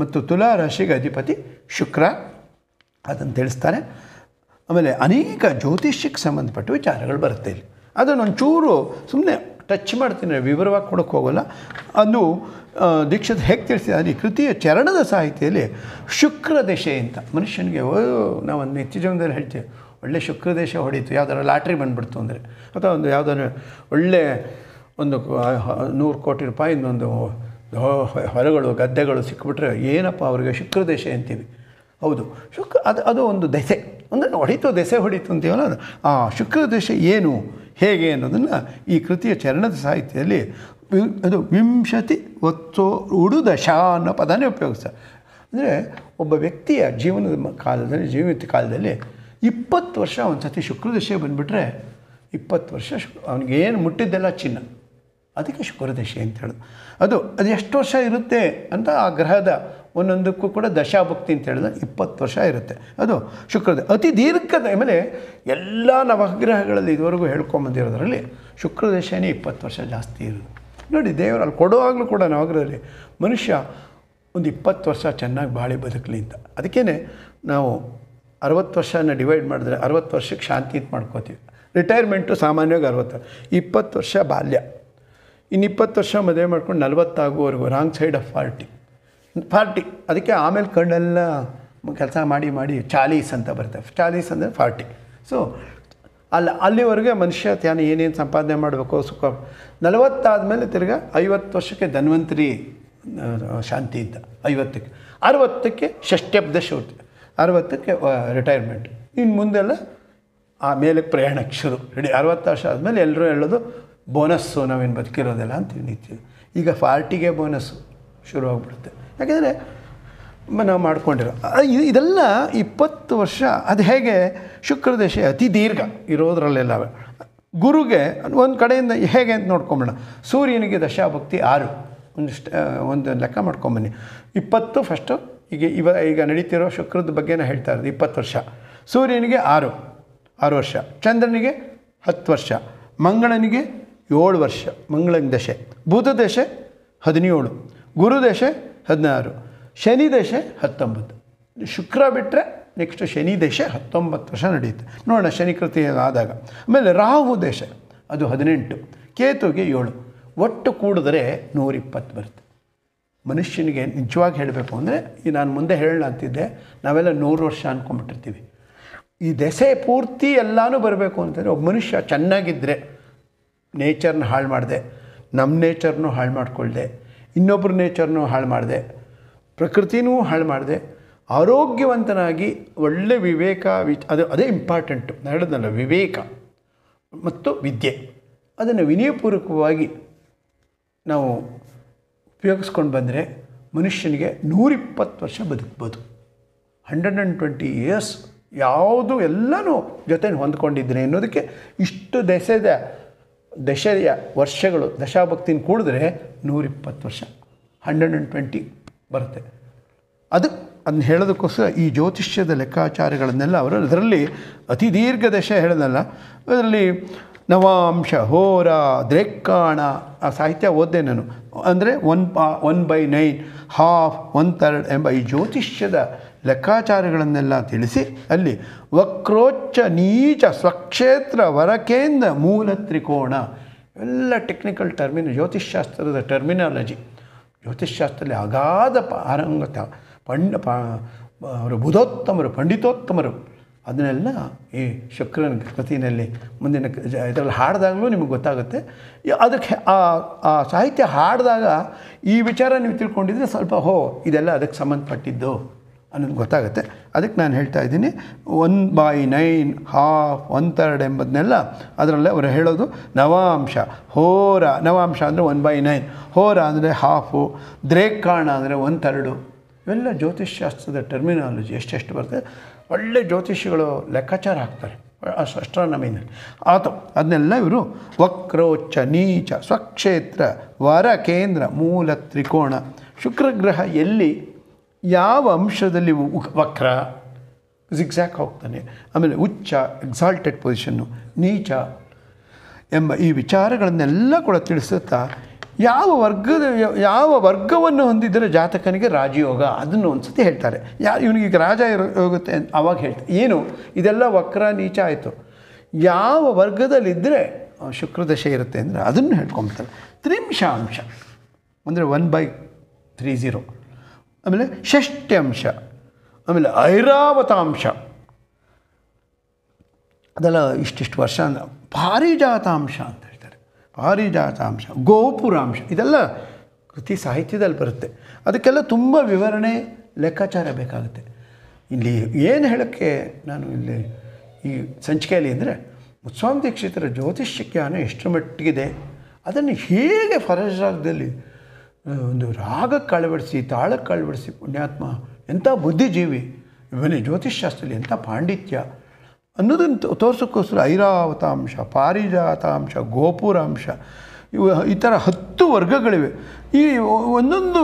ಮತ್ತು ತುಲಾ ರಾಶಿಗೆ ಅಧಿಪತಿ ಶುಕ್ರ ಅದನ್ನು ತಿಳಿಸ್ತಾರೆ ಆಮೇಲೆ ಅನೇಕ ಜ್ಯೋತಿಷ್ಯಕ್ಕೆ ಸಂಬಂಧಪಟ್ಟ ವಿಚಾರಗಳು ಬರುತ್ತೆ ಇಲ್ಲಿ ಅದನ್ನೊಂಚೂರು ಸುಮ್ಮನೆ ಟಚ್ ಮಾಡ್ತೀನಿ ವಿವರವಾಗಿ ಕೊಡೋಕೆ ಹೋಗೋಲ್ಲ ಅದು ದೀಕ್ಷಿತ್ ಹೇಗೆ ತಿಳಿಸಿದ ಅಲ್ಲಿ ಕೃತಿಯ ಚರಣದ ಸಾಹಿತ್ಯದಲ್ಲಿ ಶುಕ್ರ ದಶೆ ಅಂತ ಮನುಷ್ಯನಿಗೆ ನಾವೊಂದು ನಿತ್ಯ ಜೀವನದಲ್ಲಿ ಹೇಳ್ತೀವಿ ಒಳ್ಳೆ ಶುಕ್ರ ದೇಶ ಹೊಡೀತು ಯಾವ್ದಾರು ಲಾಟ್ರಿ ಬಂದ್ಬಿಡ್ತು ಅಂದರೆ ಅಥವಾ ಒಂದು ಯಾವುದಾದ್ರು ಒಳ್ಳೆ ಒಂದು ನೂರು ಕೋಟಿ ರೂಪಾಯಿ ಇನ್ನೊಂದು ಹೊರಗಳು ಗದ್ದೆಗಳು ಸಿಕ್ಕಿಬಿಟ್ರೆ ಏನಪ್ಪ ಅವರಿಗೆ ಶುಕ್ರ ದೇಶ ಅಂತೀವಿ ಹೌದು ಶುಕ್ರ ಅದು ಅದು ಒಂದು ದೆಸೆ ಅಂದರೆ ಹೊಡಿತು ದೆಸೆ ಹೊಡಿತು ಅಂತೀವಲ್ಲ ಆ ಶುಕ್ರ ದೆಸೆ ಏನು ಹೇಗೆ ಅನ್ನೋದನ್ನು ಈ ಕೃತಿಯ ಚರಣದ ಸಾಹಿತ್ಯದಲ್ಲಿ ಅದು ವಿಂಶತಿ ಒತ್ತೋ ದಶ ಅನ್ನೋ ಪದನೇ ಉಪಯೋಗಿಸ್ತಾರೆ ಅಂದರೆ ಒಬ್ಬ ವ್ಯಕ್ತಿಯ ಜೀವನದ ಕಾಲದಲ್ಲಿ ಜೀವಿತ ಕಾಲದಲ್ಲಿ ಇಪ್ಪತ್ತು ವರ್ಷ ಒಂದು ಸತಿ ಶುಕ್ರದಶೆ ಬಂದುಬಿಟ್ರೆ ಇಪ್ಪತ್ತು ವರ್ಷ ಅವನಿಗೆ ಏನು ಮುಟ್ಟಿದ್ದೆಲ್ಲ ಚಿನ್ನ ಅದಕ್ಕೆ ಶುಕ್ರದಶೆ ಅಂತ ಹೇಳೋದು ಅದು ಅದು ಎಷ್ಟು ವರ್ಷ ಇರುತ್ತೆ ಅಂತ ಆ ಗ್ರಹದ ಒಂದೊಂದಕ್ಕೂ ಕೂಡ ದಶಾಭುಕ್ತಿ ಅಂತ ಹೇಳಿದ್ರೆ ಇಪ್ಪತ್ತು ವರ್ಷ ಇರುತ್ತೆ ಅದು ಶುಕ್ರದ ಅತಿ ದೀರ್ಘದ ಆಮೇಲೆ ಎಲ್ಲ ನವಗ್ರಹಗಳಲ್ಲಿ ಇದುವರೆಗೂ ಹೇಳ್ಕೊಂಬಂದಿರೋದ್ರಲ್ಲಿ ಶುಕ್ರದಶೇನೇ ಇಪ್ಪತ್ತು ವರ್ಷ ಜಾಸ್ತಿ ಇರೋದು ನೋಡಿ ದೇವರು ಅಲ್ಲಿ ಕೊಡುವಾಗಲೂ ಕೂಡ ನವಗ್ರಹದಲ್ಲಿ ಮನುಷ್ಯ ಒಂದು ಇಪ್ಪತ್ತು ವರ್ಷ ಚೆನ್ನಾಗಿ ಬಾಳಿ ಬದುಕಲಿ ಅಂತ ಅದಕ್ಕೇ ನಾವು ಅರವತ್ತು ವರ್ಷನ ಡಿವೈಡ್ ಮಾಡಿದ್ರೆ ಅರವತ್ತು ವರ್ಷಕ್ಕೆ ಶಾಂತಿ ಅಂತ ಮಾಡ್ಕೋತೀವಿ ರಿಟೈರ್ಮೆಂಟು ಸಾಮಾನ್ಯವಾಗಿ ಅರವತ್ತು ಇಪ್ಪತ್ತು ವರ್ಷ ಬಾಲ್ಯ ಇನ್ನು ಇಪ್ಪತ್ತು ವರ್ಷ ಮದುವೆ ಮಾಡ್ಕೊಂಡು ನಲವತ್ತಾಗುವವರೆಗೂ wrong side of forty forty ಅದಕ್ಕೆ ಆಮೇಲೆ ಕಣ್ಣೆಲ್ಲ ಕೆಲಸ ಮಾಡಿ ಮಾಡಿ ಚಾಲೀಸ್ ಅಂತ ಬರ್ತವೆ ಚಾಲೀಸ್ ಅಂದರೆ ಫಾರ್ಟಿ ಸೊ ಅಲ್ಲ ಅಲ್ಲಿವರೆಗೆ ಮನುಷ್ಯ ತಾನು ಏನೇನು ಸಂಪಾದನೆ ಮಾಡಬೇಕು ಸುಖ ನಲವತ್ತಾದಮೇಲೆ ತಿರ್ಗ ಐವತ್ತು ವರ್ಷಕ್ಕೆ ಧನ್ವಂತರಿ ಶಾಂತಿ ಇದ್ದ ಐವತ್ತಕ್ಕೆ ಅರವತ್ತಕ್ಕೆ ಷಷ್ಟ್ಯಬ್ದ ಶೌತಿ ಅರವತ್ತಕ್ಕೆ ರಿಟೈರ್ಮೆಂಟ್ ಇನ್ನು ಮುಂದೆಲ್ಲ ಆಮೇಲೆ ಪ್ರಯಾಣಕ್ಕೆ ಶುರು ರೆಡಿ ಅರವತ್ತು ವರ್ಷ ಆದಮೇಲೆ ಎಲ್ಲರೂ ಹೇಳೋದು ಬೋನಸ್ಸು ನಾವೇನು ಬದುಕಿರೋದಿಲ್ಲ ಅಂತ ನಿಂತೀವಿ ಈಗ ಫಾರ್ಟಿಗೆ ಬೋನಸ್ಸು ಶುರು ಯಾಕೆಂದರೆ ನಾವು ಮಾಡ್ಕೊಂಡಿರೋ ಇದೆಲ್ಲ ಇಪ್ಪತ್ತು ವರ್ಷ ಅದು ಹೇಗೆ ಶುಕ್ರ ದಶೆ ಅತಿ ದೀರ್ಘ ಇರೋದ್ರಲ್ಲೆಲ್ಲ ಗುರುಗೆ ಒಂದು ಕಡೆಯಿಂದ ಹೇಗೆ ಅಂತ ನೋಡ್ಕೊಂಬಿಡೋಣ ಸೂರ್ಯನಿಗೆ ದಶಾಭಕ್ತಿ ಆರು ಒಂದು ಒಂದು ಲೆಕ್ಕ ಮಾಡ್ಕೊಂಬನ್ನಿ ಇಪ್ಪತ್ತು ಫಸ್ಟು ಈಗ ಇವ ಈಗ ನಡೀತಿರೋ ಶುಕ್ರದ ಬಗ್ಗೆನೇ ಹೇಳ್ತಾ ಇರೋದು ಇಪ್ಪತ್ತು ವರ್ಷ ಸೂರ್ಯನಿಗೆ ಆರು ಆರು ವರ್ಷ ಚಂದ್ರನಿಗೆ ಹತ್ತು ವರ್ಷ ಮಂಗಳನಿಗೆ ಏಳು ವರ್ಷ ಮಂಗಳನ ದಶೆ ಬುಧ ದಶೆ ಹದಿನೇಳು ಗುರು ದಶೆ ಹದಿನಾರು ಶನಿ ದಶೆ ಹತ್ತೊಂಬತ್ತು ಶುಕ್ರ ಬಿಟ್ಟರೆ ನೆಕ್ಸ್ಟ್ ಶನಿ ದಶೆ ಹತ್ತೊಂಬತ್ತು ವರ್ಷ ನಡೆಯುತ್ತೆ ನೋಡೋಣ ಶನಿ ಆದಾಗ ಆಮೇಲೆ ರಾಹು ದೇಶ ಅದು ಹದಿನೆಂಟು ಕೇತುಗೆ ಏಳು ಒಟ್ಟು ಕೂಡಿದ್ರೆ ನೂರಿಪ್ಪತ್ತು ಬರುತ್ತೆ ಮನುಷ್ಯನಿಗೆ ನಿಜವಾಗಿ ಹೇಳಬೇಕು ಅಂದರೆ ಈ ನಾನು ಮುಂದೆ ಹೇಳೋಣ ಅಂತಿದ್ದೆ ನಾವೆಲ್ಲ ನೂರು ವರ್ಷ ಅಂದ್ಕೊಂಡ್ಬಿಟ್ಟಿರ್ತೀವಿ ಈ ದೆಸೆ ಪೂರ್ತಿ ಎಲ್ಲನೂ ಬರಬೇಕು ಅಂತಂದರೆ ಒಬ್ಬ ಮನುಷ್ಯ ಚೆನ್ನಾಗಿದ್ದರೆ ನೇಚರ್ನ ಹಾಳು ಮಾಡಿದೆ ನಮ್ಮ ನೇಚರ್ನೂ ಹಾಳು ಮಾಡಿಕೊಳ್ಳದೆ ಇನ್ನೊಬ್ಬರ ನೇಚರ್ನೂ ಹಾಳು ಮಾಡಿದೆ ಪ್ರಕೃತಿನೂ ಹಾಳು ಮಾಡಿದೆ ಆರೋಗ್ಯವಂತನಾಗಿ ಒಳ್ಳೆ ವಿವೇಕ ವಿ ಅದು ಅದೇ ಇಂಪಾರ್ಟೆಂಟು ನಾನು ವಿವೇಕ ಮತ್ತು ವಿದ್ಯೆ ಅದನ್ನು ವಿನಯಪೂರ್ವಕವಾಗಿ ನಾವು ಉಪಯೋಗಿಸ್ಕೊಂಡು ಬಂದರೆ ಮನುಷ್ಯನಿಗೆ ನೂರಿಪ್ಪತ್ತು ವರ್ಷ ಬದುಕ್ಬೋದು ಹಂಡ್ರೆಡ್ ಆ್ಯಂಡ್ ಟ್ವೆಂಟಿ ಇಯರ್ಸ್ ಯಾವುದು ಎಲ್ಲನೂ ಜೊತೆ ಹೊಂದ್ಕೊಂಡಿದ್ದೀನಿ ಅನ್ನೋದಕ್ಕೆ ಇಷ್ಟು ದೆಸೆದ ದಶೆಯ ವರ್ಷಗಳು ದಶಾಭಕ್ತಿನ ಕೂಡಿದ್ರೆ ನೂರಿಪ್ಪತ್ತು ವರ್ಷ ಹಂಡ್ರೆಡ್ ಆ್ಯಂಡ್ ಟ್ವೆಂಟಿ ಬರುತ್ತೆ ಅದು ಅದನ್ನ ಹೇಳೋದಕ್ಕೋಸ್ಕರ ಈ ಜ್ಯೋತಿಷ್ಯದ ಲೆಕ್ಕಾಚಾರಗಳನ್ನೆಲ್ಲ ಅವರು ಅದರಲ್ಲಿ ಅತಿ ದೀರ್ಘ ದಶ ಹೇಳೋದಲ್ಲ ಅದರಲ್ಲಿ ನವಾಂಶ ಹೋರ ದ್ರೆಕ್ಕಾಣ ಆ ಸಾಹಿತ್ಯ ಓದ್ದೆ ನಾನು ಅಂದರೆ one one by nine half one third ಎಂಬ ಈ ಜ್ಯೋತಿಷ್ಯದ ಲೆಕ್ಕಾಚಾರಗಳನ್ನೆಲ್ಲ ತಿಳಿಸಿ ಅಲ್ಲಿ ವಕ್ರೋಚ್ಚ ನೀಚ ಸ್ವಕ್ಷೇತ್ರ ವರಕೇಂದ್ರ ಮೂಲ ತ್ರಿಕೋಣ ಎಲ್ಲ ಟೆಕ್ನಿಕಲ್ ಟರ್ಮಿನ ಜ್ಯೋತಿಷ್ಶಾಸ್ತ್ರದ ಟರ್ಮಿನಾಲಜಿ ಜ್ಯೋತಿಷ್ಶಾಸ್ತ್ರದಲ್ಲಿ ಅಗಾಧ ಪಾರಂಗತ ಪಂಡ ಅವರು ಬುಧೋತ್ತಮರು ಪಂಡಿತೋತ್ತಮರು ಅದನ್ನೆಲ್ಲ ಈ ಶುಕ್ರನ ಕೃತಿನಲ್ಲಿ ಮುಂದಿನ ಇದರಲ್ಲಿ ಹಾಡಿದಾಗಲೂ ನಿಮಗೆ ಗೊತ್ತಾಗುತ್ತೆ ಅದಕ್ಕೆ ಆ ಆ ಸಾಹಿತ್ಯ ಹಾಡಿದಾಗ ಈ ವಿಚಾರ ನೀವು ತಿಳ್ಕೊಂಡಿದ್ರೆ ಸ್ವಲ್ಪ ಹೋ ಇದೆಲ್ಲ ಅದಕ್ಕೆ ಸಂಬಂಧಪಟ್ಟಿದ್ದು ಅನ್ನೋದು ಗೊತ್ತಾಗುತ್ತೆ ಅದಕ್ಕೆ ನಾನು ಹೇಳ್ತಾ ಇದ್ದೀನಿ one by nine half one third ಎಂಬುದನ್ನೆಲ್ಲ ಅದರಲ್ಲೇ ಅವರು ಹೇಳೋದು ನವಾಂಶ ಹೋರ ನವಾಂಶ ಅಂದರೆ ಒನ್ ಬೈ ನೈನ್ ಹೋರ ಅಂದರೆ ಹಾಫು ದ್ರೇಕಾಣ ಅಂದರೆ ಒನ್ ತರ್ಡು ಇವೆಲ್ಲ ಶಾಸ್ತ್ರದ ಟರ್ಮಿನಾಲಜಿ ಎಷ್ಟೆಷ್ಟು ಬರ್ತದೆ ಒಳ್ಳೆ ಜ್ಯೋತಿಷಿಗಳು ಲೆಕ್ಕಾಚಾರ ಹಾಕ್ತಾರೆ ಅಷ್ಟು ಅಸ್ಟ್ರಾನಮಿನಲ್ಲಿ ಆತ ಅದನ್ನೆಲ್ಲ ಇವರು ವಕ್ರೋಚ್ಚ ನೀಚ ಸ್ವಕ್ಷೇತ್ರ ವರ ಕೇಂದ್ರ ಮೂಲ ತ್ರಿಕೋಣ ಶುಕ್ರಗ್ರಹ ಎಲ್ಲಿ ಯಾವ ಅಂಶದಲ್ಲಿ ವಕ್ರ ಜಿಗ್ಜ್ಯಾಕ್ ಹೋಗ್ತಾನೆ ಆಮೇಲೆ ಉಚ್ಚ ಎಕ್ಸಾಲ್ಟೆಡ್ ಪೊಸಿಷನ್ನು ನೀಚ ಎಂಬ ಈ ವಿಚಾರಗಳನ್ನೆಲ್ಲ ಕೂಡ ತಿಳಿಸುತ್ತಾ ಯಾವ ವರ್ಗದ ಯಾವ ವರ್ಗವನ್ನು ಹೊಂದಿದ್ದರೆ ಜಾತಕನಿಗೆ ರಾಜಯೋಗ ಅದನ್ನು ಒಂದು ಸತಿ ಹೇಳ್ತಾರೆ ಯಾ ಇವನಿಗೆ ರಾಜ ಹೋಗುತ್ತೆ ಅವಾಗ ಹೇಳ್ತಾರೆ ಏನು ಇದೆಲ್ಲ ವಕ್ರ ನೀಚ ಆಯಿತು ಯಾವ ವರ್ಗದಲ್ಲಿದ್ದರೆ ಶುಕ್ರದಶೆ ಇರುತ್ತೆ ಅಂದರೆ ಅದನ್ನು ಹೇಳ್ಕೊಂಬಿಡ್ತಾರೆ ಅಂಶ ಅಂದರೆ ಒನ್ ಬೈ ತ್ರೀ ಝೀರೋ ಆಮೇಲೆ ಷಷ್ಠ್ಯಂಶ ಆಮೇಲೆ ಐರಾವತಾಂಶ ಅದೆಲ್ಲ ಇಷ್ಟಿಷ್ಟು ವರ್ಷ ಅಂದ ಪಾರಿಜಾತಾಂಶ ಅಂತ ಹೇಳ್ತಾರೆ ಪಾರಿಜಾತಾಂಶ ಗೋಪುರಾಂಶ ಇದೆಲ್ಲ ಕೃತಿ ಸಾಹಿತ್ಯದಲ್ಲಿ ಬರುತ್ತೆ ಅದಕ್ಕೆಲ್ಲ ತುಂಬ ವಿವರಣೆ ಲೆಕ್ಕಾಚಾರ ಬೇಕಾಗುತ್ತೆ ಇಲ್ಲಿ ಏನು ಹೇಳೋಕ್ಕೆ ನಾನು ಇಲ್ಲಿ ಈ ಸಂಚಿಕೆಯಲ್ಲಿ ಅಂದರೆ ಮುತ್ಸ್ವಾಮಿ ದೀಕ್ಷಿತರ ಜ್ಯೋತಿಷ್ಯಜ್ಞಾನ ಎಷ್ಟು ಮಟ್ಟಿಗಿದೆ ಅದನ್ನು ಹೇಗೆ ಫರಜಾಗದಲ್ಲಿ ಒಂದು ರಾಗಕ್ಕೆ ಅಳವಡಿಸಿ ತಾಳಕ್ಕೆ ಅಳವಡಿಸಿ ಪುಣ್ಯಾತ್ಮ ಎಂಥ ಬುದ್ಧಿಜೀವಿ ಇವನೇ ಶಾಸ್ತ್ರದಲ್ಲಿ ಎಂಥ ಪಾಂಡಿತ್ಯ ಅನ್ನೋದನ್ನು ತೋರಿಸೋಕ್ಕೋಸ್ಕರ ಐರಾವತಾಂಶ ಪಾರಿಜಾತಾಂಶ ಗೋಪುರಾಂಶ ಇವು ಈ ಥರ ಹತ್ತು ವರ್ಗಗಳಿವೆ ಈ ಒಂದೊಂದು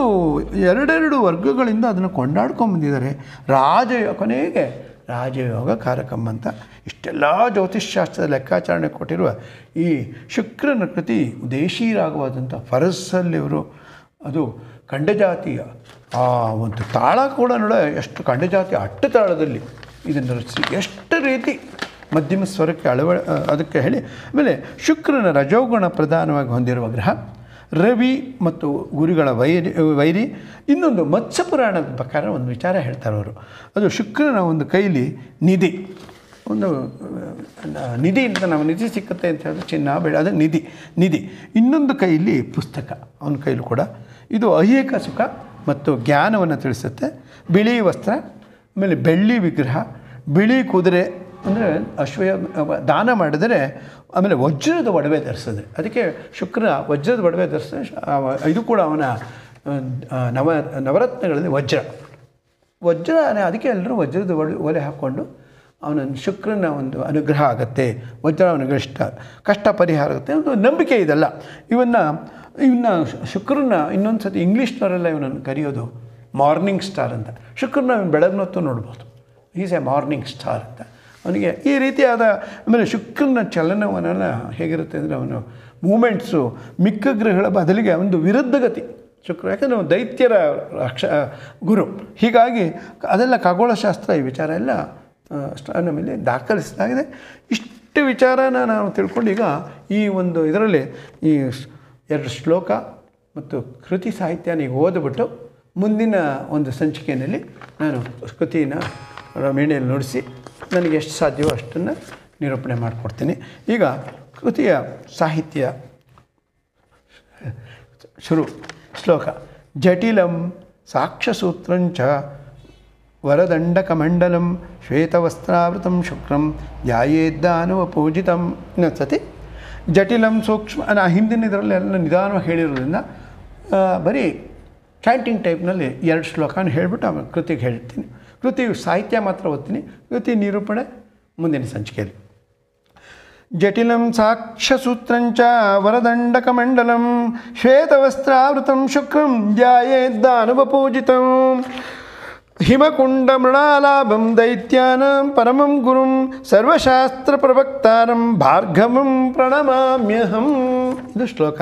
ಎರಡೆರಡು ವರ್ಗಗಳಿಂದ ಅದನ್ನು ಕೊಂಡಾಡ್ಕೊಂಬಂದಿದ್ದಾರೆ ರಾಜಯ ಕೊನೆಗೆ ರಾಜಯೋಗ ಕಾರ್ಯಕ್ರಮ ಅಂತ ಇಷ್ಟೆಲ್ಲ ಜ್ಯೋತಿಷ್ಶಾಸ್ತ್ರದ ಲೆಕ್ಕಾಚಾರಣೆ ಕೊಟ್ಟಿರುವ ಈ ಶುಕ್ರನ ಕೃತಿ ಫರಸ್ಸಲ್ಲಿ ಫರಸ್ಸಲ್ಲಿವರು ಅದು ಖಂಡಜಾತಿಯ ಆ ಒಂದು ತಾಳ ಕೂಡ ನೋಡ ಎಷ್ಟು ಖಂಡಜಾತಿ ಅಟ್ಟು ತಾಳದಲ್ಲಿ ಇದನ್ನು ರಚಿಸಿ ಎಷ್ಟು ರೀತಿ ಮಧ್ಯಮ ಸ್ವರಕ್ಕೆ ಅಳವ ಅದಕ್ಕೆ ಹೇಳಿ ಆಮೇಲೆ ಶುಕ್ರನ ರಜೋಗುಣ ಪ್ರಧಾನವಾಗಿ ಹೊಂದಿರುವ ಗ್ರಹ ರವಿ ಮತ್ತು ಗುರುಗಳ ವೈರಿ ವೈರಿ ಇನ್ನೊಂದು ಮತ್ಸ್ಯ ಪುರಾಣದ ಪ್ರಕಾರ ಒಂದು ವಿಚಾರ ಹೇಳ್ತಾರೆ ಅವರು ಅದು ಶುಕ್ರನ ಒಂದು ಕೈಲಿ ನಿಧಿ ಒಂದು ನಿಧಿ ಅಂತ ನಾವು ನಿಧಿ ಸಿಕ್ಕುತ್ತೆ ಅಂತ ಹೇಳಿದ್ರೆ ಚಿನ್ನ ಬೆಳೆ ಅದು ನಿಧಿ ನಿಧಿ ಇನ್ನೊಂದು ಕೈಯಲ್ಲಿ ಪುಸ್ತಕ ಅವನ ಕೈಲೂ ಕೂಡ ಇದು ಐಹಿಕ ಸುಖ ಮತ್ತು ಜ್ಞಾನವನ್ನು ತಿಳಿಸುತ್ತೆ ಬಿಳಿ ವಸ್ತ್ರ ಆಮೇಲೆ ಬೆಳ್ಳಿ ವಿಗ್ರಹ ಬಿಳಿ ಕುದುರೆ ಅಂದರೆ ಅಶ್ವಯ ದಾನ ಮಾಡಿದರೆ ಆಮೇಲೆ ವಜ್ರದ ಒಡವೆ ಧರಿಸಿದ್ರೆ ಅದಕ್ಕೆ ಶುಕ್ರ ವಜ್ರದ ಒಡವೆ ಧರಿಸಿದ್ರೆ ಇದು ಕೂಡ ಅವನ ನವ ನವರತ್ನಗಳಲ್ಲಿ ವಜ್ರ ವಜ್ರ ಅದಕ್ಕೆ ಎಲ್ಲರೂ ವಜ್ರದ ಒಡೆ ಒಲೆ ಹಾಕ್ಕೊಂಡು ಅವನ ಶುಕ್ರನ ಒಂದು ಅನುಗ್ರಹ ಆಗುತ್ತೆ ವಜ್ರ ಅವನಿಗೆ ಇಷ್ಟ ಕಷ್ಟ ಪರಿಹಾರ ಆಗುತ್ತೆ ಒಂದು ನಂಬಿಕೆ ಇದೆಲ್ಲ ಇವನ್ನು ಇವನ್ನ ಶುಕ್ರನ ಇನ್ನೊಂದು ಸತಿ ಇಂಗ್ಲೀಷ್ನವರೆಲ್ಲ ಇವನನ್ನು ಕರೆಯೋದು ಮಾರ್ನಿಂಗ್ ಸ್ಟಾರ್ ಅಂತ ಶುಕ್ರನ ಬೆಳಗ್ನೊತ್ತು ನೋಡ್ಬೋದು ಈಸ್ ಎ ಮಾರ್ನಿಂಗ್ ಸ್ಟಾರ್ ಅಂತ ಅವನಿಗೆ ಈ ರೀತಿಯಾದ ಆಮೇಲೆ ಶುಕ್ರನ ಚಲನವನ್ನೆಲ್ಲ ಹೇಗಿರುತ್ತೆ ಅಂದರೆ ಅವನು ಮೂಮೆಂಟ್ಸು ಮಿಕ್ಕ ಗ್ರಹಗಳ ಬದಲಿಗೆ ಒಂದು ವಿರುದ್ಧ ಗತಿ ಶುಕ್ರ ಯಾಕಂದರೆ ಅವನು ದೈತ್ಯರ ರಕ್ಷ ಗುರು ಹೀಗಾಗಿ ಅದೆಲ್ಲ ಖಗೋಳಶಾಸ್ತ್ರ ಈ ವಿಚಾರ ಎಲ್ಲ ನಮ್ಮಲ್ಲಿ ಮೇಲೆ ದಾಖಲಿಸಲಾಗಿದೆ ಇಷ್ಟು ವಿಚಾರನ ನಾವು ತಿಳ್ಕೊಂಡು ಈಗ ಈ ಒಂದು ಇದರಲ್ಲಿ ಈ ಎರಡು ಶ್ಲೋಕ ಮತ್ತು ಕೃತಿ ಸಾಹಿತ್ಯ ನೀವು ಓದ್ಬಿಟ್ಟು ಮುಂದಿನ ಒಂದು ಸಂಚಿಕೆಯಲ್ಲಿ ನಾನು ಕೃತಿನ ಮೇಣೆಯಲ್ಲಿ ನುಡಿಸಿ ನನಗೆ ಎಷ್ಟು ಸಾಧ್ಯವೋ ಅಷ್ಟನ್ನು ನಿರೂಪಣೆ ಮಾಡಿಕೊಡ್ತೀನಿ ಈಗ ಕೃತಿಯ ಸಾಹಿತ್ಯ ಶುರು ಶ್ಲೋಕ ಜಟಿಲಂ ಸಾಕ್ಷ್ಯಸೂತ್ರಂಚ ವರದಂಡಕಮಂಡಲಂ ಶ್ವೇತವಸ್ತ್ರಾವೃತಂ ಶುಕ್ರಂ ಯಾಯೇದ್ದಾನುವ ಪೂಜಿತಂ ಸತಿ ಜಟಿಲಂ ಸೂಕ್ಷ್ಮ ಹಿಂದಿನ ಇದರಲ್ಲಿ ಎಲ್ಲ ನಿಧಾನವಾಗಿ ಹೇಳಿರೋದ್ರಿಂದ ಬರೀ ಚಾಂಟಿಂಗ್ ಟೈಪ್ನಲ್ಲಿ ಎರಡು ಶ್ಲೋಕನ ಹೇಳಿಬಿಟ್ಟು ಆಮೇಲೆ ಕೃತಿಗೆ ಹೇಳ್ತೀನಿ ಕೃತಿ ಸಾಹಿತ್ಯ ಮಾತ್ರ ಓದ್ತೀನಿ ಕೃತಿ ನಿರೂಪಣೆ ಮುಂದಿನ ಸಂಚಿಕೆಯಲ್ಲಿ ಜಟಿಲಂ ಸಾಕ್ಷ್ಯಸೂತ್ರಂಚ ವರದಂಡಕಮಂಡಲಂ ಶ್ವೇತವಸ್ತ್ರಾವೃತಂ ಶುಕ್ರಂ ಧ್ಯಾಯೇದ್ದಾನುಪೂಜಿತಂ हिमकुण्डमृणालाभं दैत्यानां परमं गुरुं सर्वशास्त्रप्रवक्तारं भार्गं प्रणमाम्यहम् श्लोक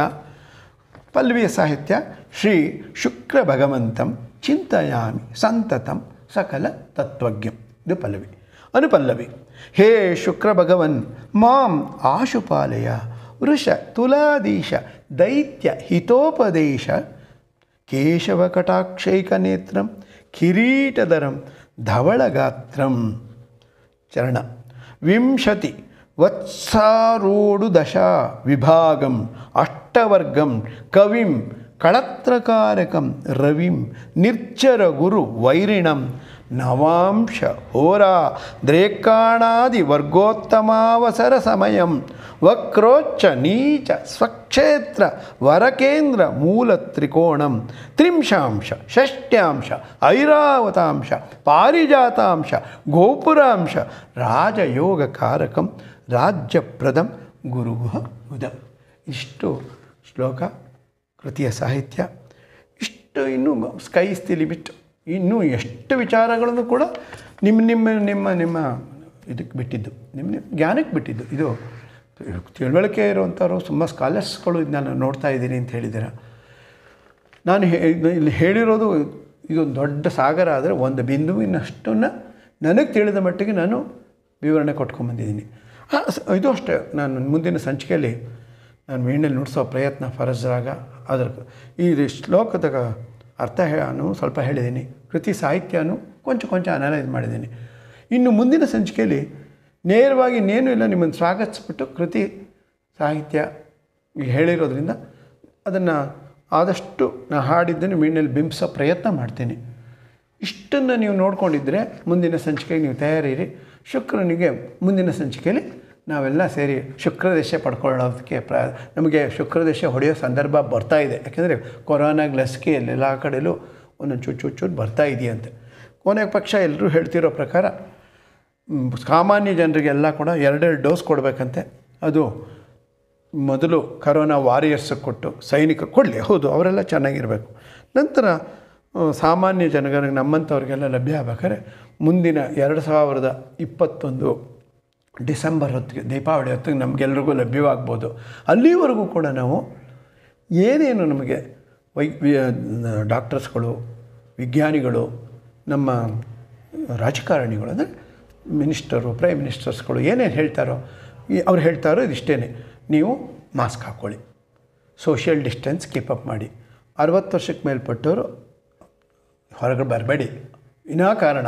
पल्लवीसाहित्य श्री शुक्रभगवन्तं चिन्तयामि सन्ततं सकलतत्त्वज्ञं तु पल्लवी अनुपल्लवी हे शुक्रभगवन् माम् आशुपालय वृषतुलाधीश दैत्यहितोपदेश केशवकटाक्षैकनेत्रं ಕಿರೀಟಧರಂ ಧವಳಗಾತ್ರಂ ಚರಣ ವಿಂಶತಿ ವತ್ಸಾರೂಢು ದಶ ವಿಭಾಗಂ ಅಷ್ಟವರ್ಗಂ ಕವಿಂ ಕಳತ್ರಕಾರಕಂ ರವಿಂ ನಿರ್ಚರ ಗುರು ವೈರಿಣಂ ನವಾಂಶ ಹೋರಾ ದ್ರೇಕಾಣಾದಿ ವರ್ಗೋತ್ತಮಾವಸರ ಸಮಯಂ ವಕ್ರೋಚ್ಚ ನೀಚ ಸ್ವಕ್ಷೇತ್ರ ವರಕೇಂದ್ರ ಮೂಲ ತ್ರಿಕೋಣಂ ತ್ರಿಂಶಾಂಶ ಷಷ್ಟ್ಯಾಂಶ ಐರಾವತಾಂಶ ಪಾರಿಜಾತಾಂಶ ಗೋಪುರಾಂಶ ರಾಜಯೋಗ ಕಾರಕಂ ರಾಜ್ಯಪ್ರದಂ ಗುರು ಉದ ಇಷ್ಟು ಶ್ಲೋಕ ಕೃತಿಯ ಸಾಹಿತ್ಯ ಇಷ್ಟು ಇನ್ನೂ ಸ್ಕೈ ಸ್ಥಿಲಿ ಬಿಟ್ಟು ಇನ್ನೂ ಎಷ್ಟು ವಿಚಾರಗಳನ್ನು ಕೂಡ ನಿಮ್ಮ ನಿಮ್ಮ ನಿಮ್ಮ ನಿಮ್ಮ ಇದಕ್ಕೆ ಬಿಟ್ಟಿದ್ದು ನಿಮ್ಮ ನಿಮ್ಮ ಜ್ಞಾನಕ್ಕೆ ಬಿಟ್ಟಿದ್ದು ಇದು ತಿಳುವಳಿಕೆ ಇರುವಂಥವ್ರು ತುಂಬ ಸ್ಕಾಲರ್ಸ್ಗಳು ನಾನು ನೋಡ್ತಾ ಇದ್ದೀನಿ ಅಂತ ಹೇಳಿದ್ದೀರ ನಾನು ಇಲ್ಲಿ ಹೇಳಿರೋದು ಇದೊಂದು ದೊಡ್ಡ ಸಾಗರ ಆದರೆ ಒಂದು ಬಿಂದುವಿನಷ್ಟನ್ನು ನನಗೆ ತಿಳಿದ ಮಟ್ಟಿಗೆ ನಾನು ವಿವರಣೆ ಕೊಟ್ಕೊಂಡ್ಬಂದಿದ್ದೀನಿ ಇದು ಅಷ್ಟೇ ನಾನು ಮುಂದಿನ ಸಂಚಿಕೆಯಲ್ಲಿ ನಾನು ಮೀನಲ್ಲಿ ನುಡಿಸೋ ಪ್ರಯತ್ನ ಫರಜಾಗ ಅದರ ಈ ಶ್ಲೋಕದ ಅರ್ಥನೂ ಸ್ವಲ್ಪ ಹೇಳಿದ್ದೀನಿ ಕೃತಿ ಸಾಹಿತ್ಯನೂ ಕೊಂಚ ಕೊಂಚ ಅನಲೈಸ್ ಮಾಡಿದ್ದೀನಿ ಇನ್ನು ಮುಂದಿನ ಸಂಚಿಕೆಯಲ್ಲಿ ನೇರವಾಗಿ ಇನ್ನೇನು ಇಲ್ಲ ನಿಮ್ಮನ್ನು ಸ್ವಾಗತಿಸ್ಬಿಟ್ಟು ಕೃತಿ ಸಾಹಿತ್ಯ ಹೇಳಿರೋದ್ರಿಂದ ಅದನ್ನು ಆದಷ್ಟು ನಾನು ಹಾಡಿದ್ದನ್ನು ಮೀನಲ್ಲಿ ಬಿಂಬಿಸೋ ಪ್ರಯತ್ನ ಮಾಡ್ತೀನಿ ಇಷ್ಟನ್ನು ನೀವು ನೋಡ್ಕೊಂಡಿದ್ದರೆ ಮುಂದಿನ ಸಂಚಿಕೆಗೆ ನೀವು ತಯಾರಿರಿ ಶುಕ್ರನಿಗೆ ಮುಂದಿನ ಸಂಚಿಕೆಯಲ್ಲಿ ನಾವೆಲ್ಲ ಸೇರಿ ಶುಕ್ರದೇಶ ಪಡ್ಕೊಳ್ಳೋದಕ್ಕೆ ಪ್ರ ನಮಗೆ ಶುಕ್ರದೇಶ ಹೊಡೆಯೋ ಸಂದರ್ಭ ಬರ್ತಾ ಇದೆ ಯಾಕೆಂದರೆ ಕೊರೋನಾಗ ಲಸಿಕೆ ಎಲ್ಲ ಕಡೆಯಲ್ಲೂ ಒಂದೊಂದು ಚೂರು ಚೂರು ಬರ್ತಾ ಇದೆಯಂತೆ ಕೊನೆಯ ಪಕ್ಷ ಎಲ್ಲರೂ ಹೇಳ್ತಿರೋ ಪ್ರಕಾರ ಸಾಮಾನ್ಯ ಜನರಿಗೆಲ್ಲ ಕೂಡ ಎರಡೆರಡು ಡೋಸ್ ಕೊಡಬೇಕಂತೆ ಅದು ಮೊದಲು ಕರೋನಾ ವಾರಿಯರ್ಸ್ ಕೊಟ್ಟು ಸೈನಿಕ ಕೊಡಲಿ ಹೌದು ಅವರೆಲ್ಲ ಚೆನ್ನಾಗಿರಬೇಕು ನಂತರ ಸಾಮಾನ್ಯ ಜನಗಳಿಗೆ ನಮ್ಮಂಥವ್ರಿಗೆಲ್ಲ ಲಭ್ಯ ಆಗ್ಬೇಕಾದ್ರೆ ಮುಂದಿನ ಎರಡು ಸಾವಿರದ ಇಪ್ಪತ್ತೊಂದು ಡಿಸೆಂಬರ್ ಹೊತ್ತಿಗೆ ದೀಪಾವಳಿ ಹೊತ್ತಿಗೆ ನಮಗೆಲ್ರಿಗೂ ಲಭ್ಯವಾಗ್ಬೋದು ಅಲ್ಲಿವರೆಗೂ ಕೂಡ ನಾವು ಏನೇನು ನಮಗೆ ವೈ ಡಾಕ್ಟರ್ಸ್ಗಳು ವಿಜ್ಞಾನಿಗಳು ನಮ್ಮ ರಾಜಕಾರಣಿಗಳು ಅಂದರೆ ಮಿನಿಸ್ಟರು ಪ್ರೈಮ್ ಮಿನಿಸ್ಟರ್ಸ್ಗಳು ಏನೇನು ಹೇಳ್ತಾರೋ ಅವ್ರು ಹೇಳ್ತಾರೋ ಇದಿಷ್ಟೇ ನೀವು ಮಾಸ್ಕ್ ಹಾಕ್ಕೊಳ್ಳಿ ಸೋಷಿಯಲ್ ಡಿಸ್ಟೆನ್ಸ್ ಕೀಪಪ್ ಮಾಡಿ ಅರವತ್ತು ವರ್ಷಕ್ಕೆ ಮೇಲ್ಪಟ್ಟವರು ಹೊರಗಡೆ ಬರಬೇಡಿ ಇನ್ನ ಕಾರಣ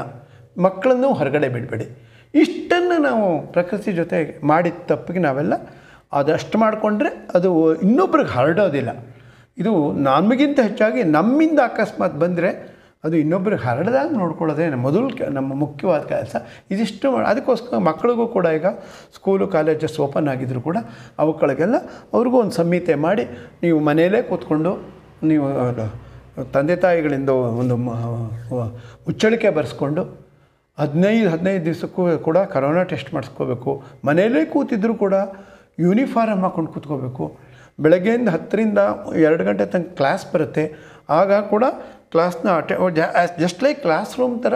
ಮಕ್ಕಳನ್ನು ಹೊರಗಡೆ ಬಿಡಬೇಡಿ ಇಷ್ಟನ್ನು ನಾವು ಪ್ರಕೃತಿ ಜೊತೆ ಮಾಡಿದ ತಪ್ಪಿಗೆ ನಾವೆಲ್ಲ ಅದಷ್ಟು ಮಾಡಿಕೊಂಡ್ರೆ ಅದು ಇನ್ನೊಬ್ರಿಗೆ ಹರಡೋದಿಲ್ಲ ಇದು ನಮಗಿಂತ ಹೆಚ್ಚಾಗಿ ನಮ್ಮಿಂದ ಅಕಸ್ಮಾತ್ ಬಂದರೆ ಅದು ಇನ್ನೊಬ್ಬರು ಹರಡದಾಗ ನೋಡ್ಕೊಳ್ಳೋದೇ ಮೊದಲು ನಮ್ಮ ಮುಖ್ಯವಾದ ಕೆಲಸ ಇದಿಷ್ಟು ಅದಕ್ಕೋಸ್ಕರ ಮಕ್ಕಳಿಗೂ ಕೂಡ ಈಗ ಸ್ಕೂಲು ಕಾಲೇಜಸ್ ಓಪನ್ ಆಗಿದ್ರು ಕೂಡ ಅವುಗಳಿಗೆಲ್ಲ ಅವ್ರಿಗೂ ಒಂದು ಸಂಹಿತೆ ಮಾಡಿ ನೀವು ಮನೆಯಲ್ಲೇ ಕೂತ್ಕೊಂಡು ನೀವು ತಂದೆ ತಾಯಿಗಳಿಂದ ಒಂದು ಮುಚ್ಚಳಿಕೆ ಬರೆಸ್ಕೊಂಡು ಹದಿನೈದು ಹದಿನೈದು ದಿವಸಕ್ಕೂ ಕೂಡ ಕರೋನಾ ಟೆಸ್ಟ್ ಮಾಡಿಸ್ಕೋಬೇಕು ಮನೆಯಲ್ಲೇ ಕೂತಿದ್ದರೂ ಕೂಡ ಯೂನಿಫಾರಮ್ ಹಾಕ್ಕೊಂಡು ಕೂತ್ಕೋಬೇಕು ಬೆಳಗ್ಗೆಯಿಂದ ಹತ್ತರಿಂದ ಎರಡು ಗಂಟೆ ತನಕ ಕ್ಲಾಸ್ ಬರುತ್ತೆ ಆಗ ಕೂಡ ಕ್ಲಾಸ್ನ ಅಟೆ ಜಸ್ಟ್ ಲೈಕ್ ಕ್ಲಾಸ್ ರೂಮ್ ಥರ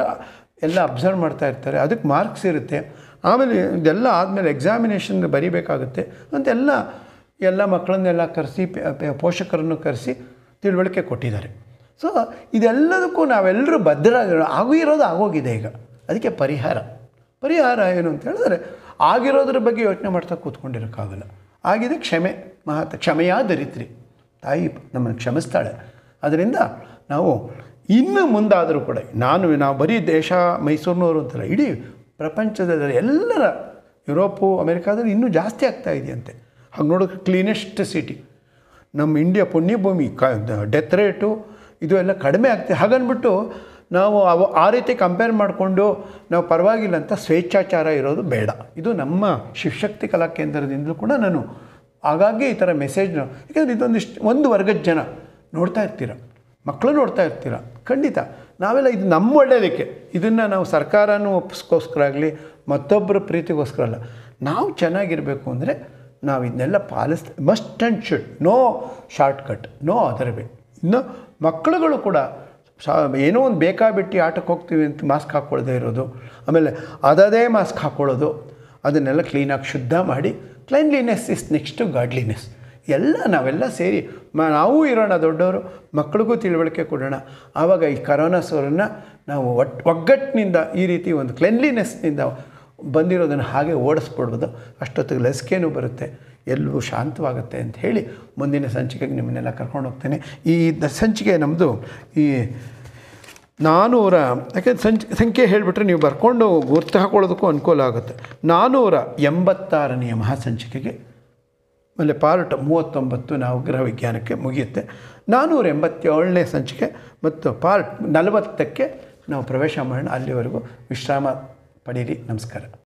ಎಲ್ಲ ಅಬ್ಸರ್ವ್ ಮಾಡ್ತಾ ಇರ್ತಾರೆ ಅದಕ್ಕೆ ಮಾರ್ಕ್ಸ್ ಇರುತ್ತೆ ಆಮೇಲೆ ಇದೆಲ್ಲ ಆದಮೇಲೆ ಎಕ್ಸಾಮಿನೇಷನ್ ಬರೀಬೇಕಾಗುತ್ತೆ ಅಂತೆಲ್ಲ ಎಲ್ಲ ಮಕ್ಕಳನ್ನೆಲ್ಲ ಕರೆಸಿ ಪೋಷಕರನ್ನು ಕರೆಸಿ ತಿಳುವಳಿಕೆ ಕೊಟ್ಟಿದ್ದಾರೆ ಸೊ ಇದೆಲ್ಲದಕ್ಕೂ ನಾವೆಲ್ಲರೂ ಬದ್ಧರಾಗಿರೋ ಆಗು ಇರೋದು ಆಗೋಗಿದೆ ಈಗ ಅದಕ್ಕೆ ಪರಿಹಾರ ಪರಿಹಾರ ಏನು ಅಂತ ಹೇಳಿದ್ರೆ ಆಗಿರೋದ್ರ ಬಗ್ಗೆ ಯೋಚನೆ ಮಾಡ್ತಾ ಕೂತ್ಕೊಂಡಿರೋಕ್ಕಾಗಲ್ಲ ಆಗಿದೆ ಕ್ಷಮೆ ಮಹಾತ್ ಕ್ಷಮೆಯ ದರಿತ್ರಿ ತಾಯಿ ನಮ್ಮನ್ನು ಕ್ಷಮಿಸ್ತಾಳೆ ಅದರಿಂದ ನಾವು ಇನ್ನು ಮುಂದಾದರೂ ಕೂಡ ನಾನು ನಾವು ಬರೀ ದೇಶ ಮೈಸೂರಿನವರು ಅಂತಲ್ಲ ಇಡೀ ಪ್ರಪಂಚದ ಎಲ್ಲರ ಯುರೋಪು ಅಮೇರಿಕಾದಲ್ಲಿ ಇನ್ನೂ ಜಾಸ್ತಿ ಆಗ್ತಾ ಇದೆಯಂತೆ ಹಾಗೆ ನೋಡೋಕೆ ಕ್ಲೀನೆಸ್ಟ್ ಸಿಟಿ ನಮ್ಮ ಇಂಡಿಯಾ ಪುಣ್ಯಭೂಮಿ ಕ ಡೆತ್ ರೇಟು ಇದು ಎಲ್ಲ ಕಡಿಮೆ ಆಗ್ತಿದೆ ಹಾಗನ್ಬಿಟ್ಟು ನಾವು ಅವು ಆ ರೀತಿ ಕಂಪೇರ್ ಮಾಡಿಕೊಂಡು ನಾವು ಪರವಾಗಿಲ್ಲ ಅಂತ ಸ್ವೇಚ್ಛಾಚಾರ ಇರೋದು ಬೇಡ ಇದು ನಮ್ಮ ಶಿವಶಕ್ತಿ ಕಲಾ ಕೇಂದ್ರದಿಂದಲೂ ಕೂಡ ನಾನು ಹಾಗಾಗಿ ಈ ಥರ ಮೆಸೇಜ್ನ ಯಾಕೆಂದರೆ ಇದೊಂದಿಷ್ಟು ಒಂದು ವರ್ಗದ ಜನ ನೋಡ್ತಾ ಇರ್ತೀರ ಮಕ್ಕಳು ನೋಡ್ತಾ ಇರ್ತೀರ ಖಂಡಿತ ನಾವೆಲ್ಲ ಇದು ನಮ್ಮ ಒಳ್ಳೆಯದಕ್ಕೆ ಇದನ್ನು ನಾವು ಸರ್ಕಾರನೂ ಒಪ್ಪಿಸ್ಕೋಸ್ಕರ ಆಗಲಿ ಮತ್ತೊಬ್ಬರ ಪ್ರೀತಿಗೋಸ್ಕರ ಅಲ್ಲ ನಾವು ಚೆನ್ನಾಗಿರಬೇಕು ಅಂದರೆ ನಾವು ಇದನ್ನೆಲ್ಲ ಪಾಲಿಸ್ must and should no shortcut no other way ಇನ್ನು ಮಕ್ಕಳುಗಳು ಕೂಡ ಏನೋ ಒಂದು ಬೇಕಾಬಿಟ್ಟು ಆಟಕ್ಕೆ ಹೋಗ್ತೀವಿ ಅಂತ ಮಾಸ್ಕ್ ಹಾಕ್ಕೊಳ್ದೇ ಇರೋದು ಆಮೇಲೆ ಅದದೇ ಮಾಸ್ಕ್ ಹಾಕ್ಕೊಳ್ಳೋದು ಅದನ್ನೆಲ್ಲ ಕ್ಲೀನಾಗಿ ಶುದ್ಧ ಮಾಡಿ ಕ್ಲೈನ್ಲಿನೆಸ್ ಇಸ್ ನೆಕ್ಸ್ಟ್ ಗಾಡ್ಲಿನೆಸ್ ಎಲ್ಲ ನಾವೆಲ್ಲ ಸೇರಿ ಮ ನಾವು ಇರೋಣ ದೊಡ್ಡವರು ಮಕ್ಕಳಿಗೂ ತಿಳುವಳಿಕೆ ಕೊಡೋಣ ಆವಾಗ ಈ ಕರೋನಾ ಸೋರನ್ನು ನಾವು ಒಟ್ಟು ಒಗ್ಗಟ್ಟಿನಿಂದ ಈ ರೀತಿ ಒಂದು ಕ್ಲೆನ್ಲಿನೆಸ್ನಿಂದ ಬಂದಿರೋದನ್ನು ಹಾಗೆ ಓಡಿಸ್ಬಿಡ್ಬೋದು ಅಷ್ಟೊತ್ತಿಗೆ ಲಸಿಕೆನೂ ಬರುತ್ತೆ ಎಲ್ಲವೂ ಶಾಂತವಾಗುತ್ತೆ ಅಂತ ಹೇಳಿ ಮುಂದಿನ ಸಂಚಿಕೆಗೆ ನಿಮ್ಮನ್ನೆಲ್ಲ ಕರ್ಕೊಂಡು ಹೋಗ್ತೇನೆ ಈ ಸಂಚಿಕೆ ನಮ್ಮದು ಈ ನಾನ್ನೂರ ಯಾಕೆ ಸಂಚ್ ಸಂಖ್ಯೆ ಹೇಳಿಬಿಟ್ರೆ ನೀವು ಬರ್ಕೊಂಡು ಗುರ್ತು ಹಾಕೊಳ್ಳೋದಕ್ಕೂ ಅನುಕೂಲ ಆಗುತ್ತೆ ನಾನ್ನೂರ ಎಂಬತ್ತಾರನೆಯ ಮಹಾಸಂಚಿಕೆಗೆ ಆಮೇಲೆ ಪಾರ್ಟ್ ಮೂವತ್ತೊಂಬತ್ತು ನಾವು ವಿಜ್ಞಾನಕ್ಕೆ ಮುಗಿಯುತ್ತೆ ನಾನ್ನೂರ ಎಂಬತ್ತೇಳನೇ ಸಂಚಿಕೆ ಮತ್ತು ಪಾರ್ಟ್ ನಲವತ್ತಕ್ಕೆ ನಾವು ಪ್ರವೇಶ ಮಾಡೋಣ ಅಲ್ಲಿವರೆಗೂ ವಿಶ್ರಾಮ ಪಡೀರಿ ನಮಸ್ಕಾರ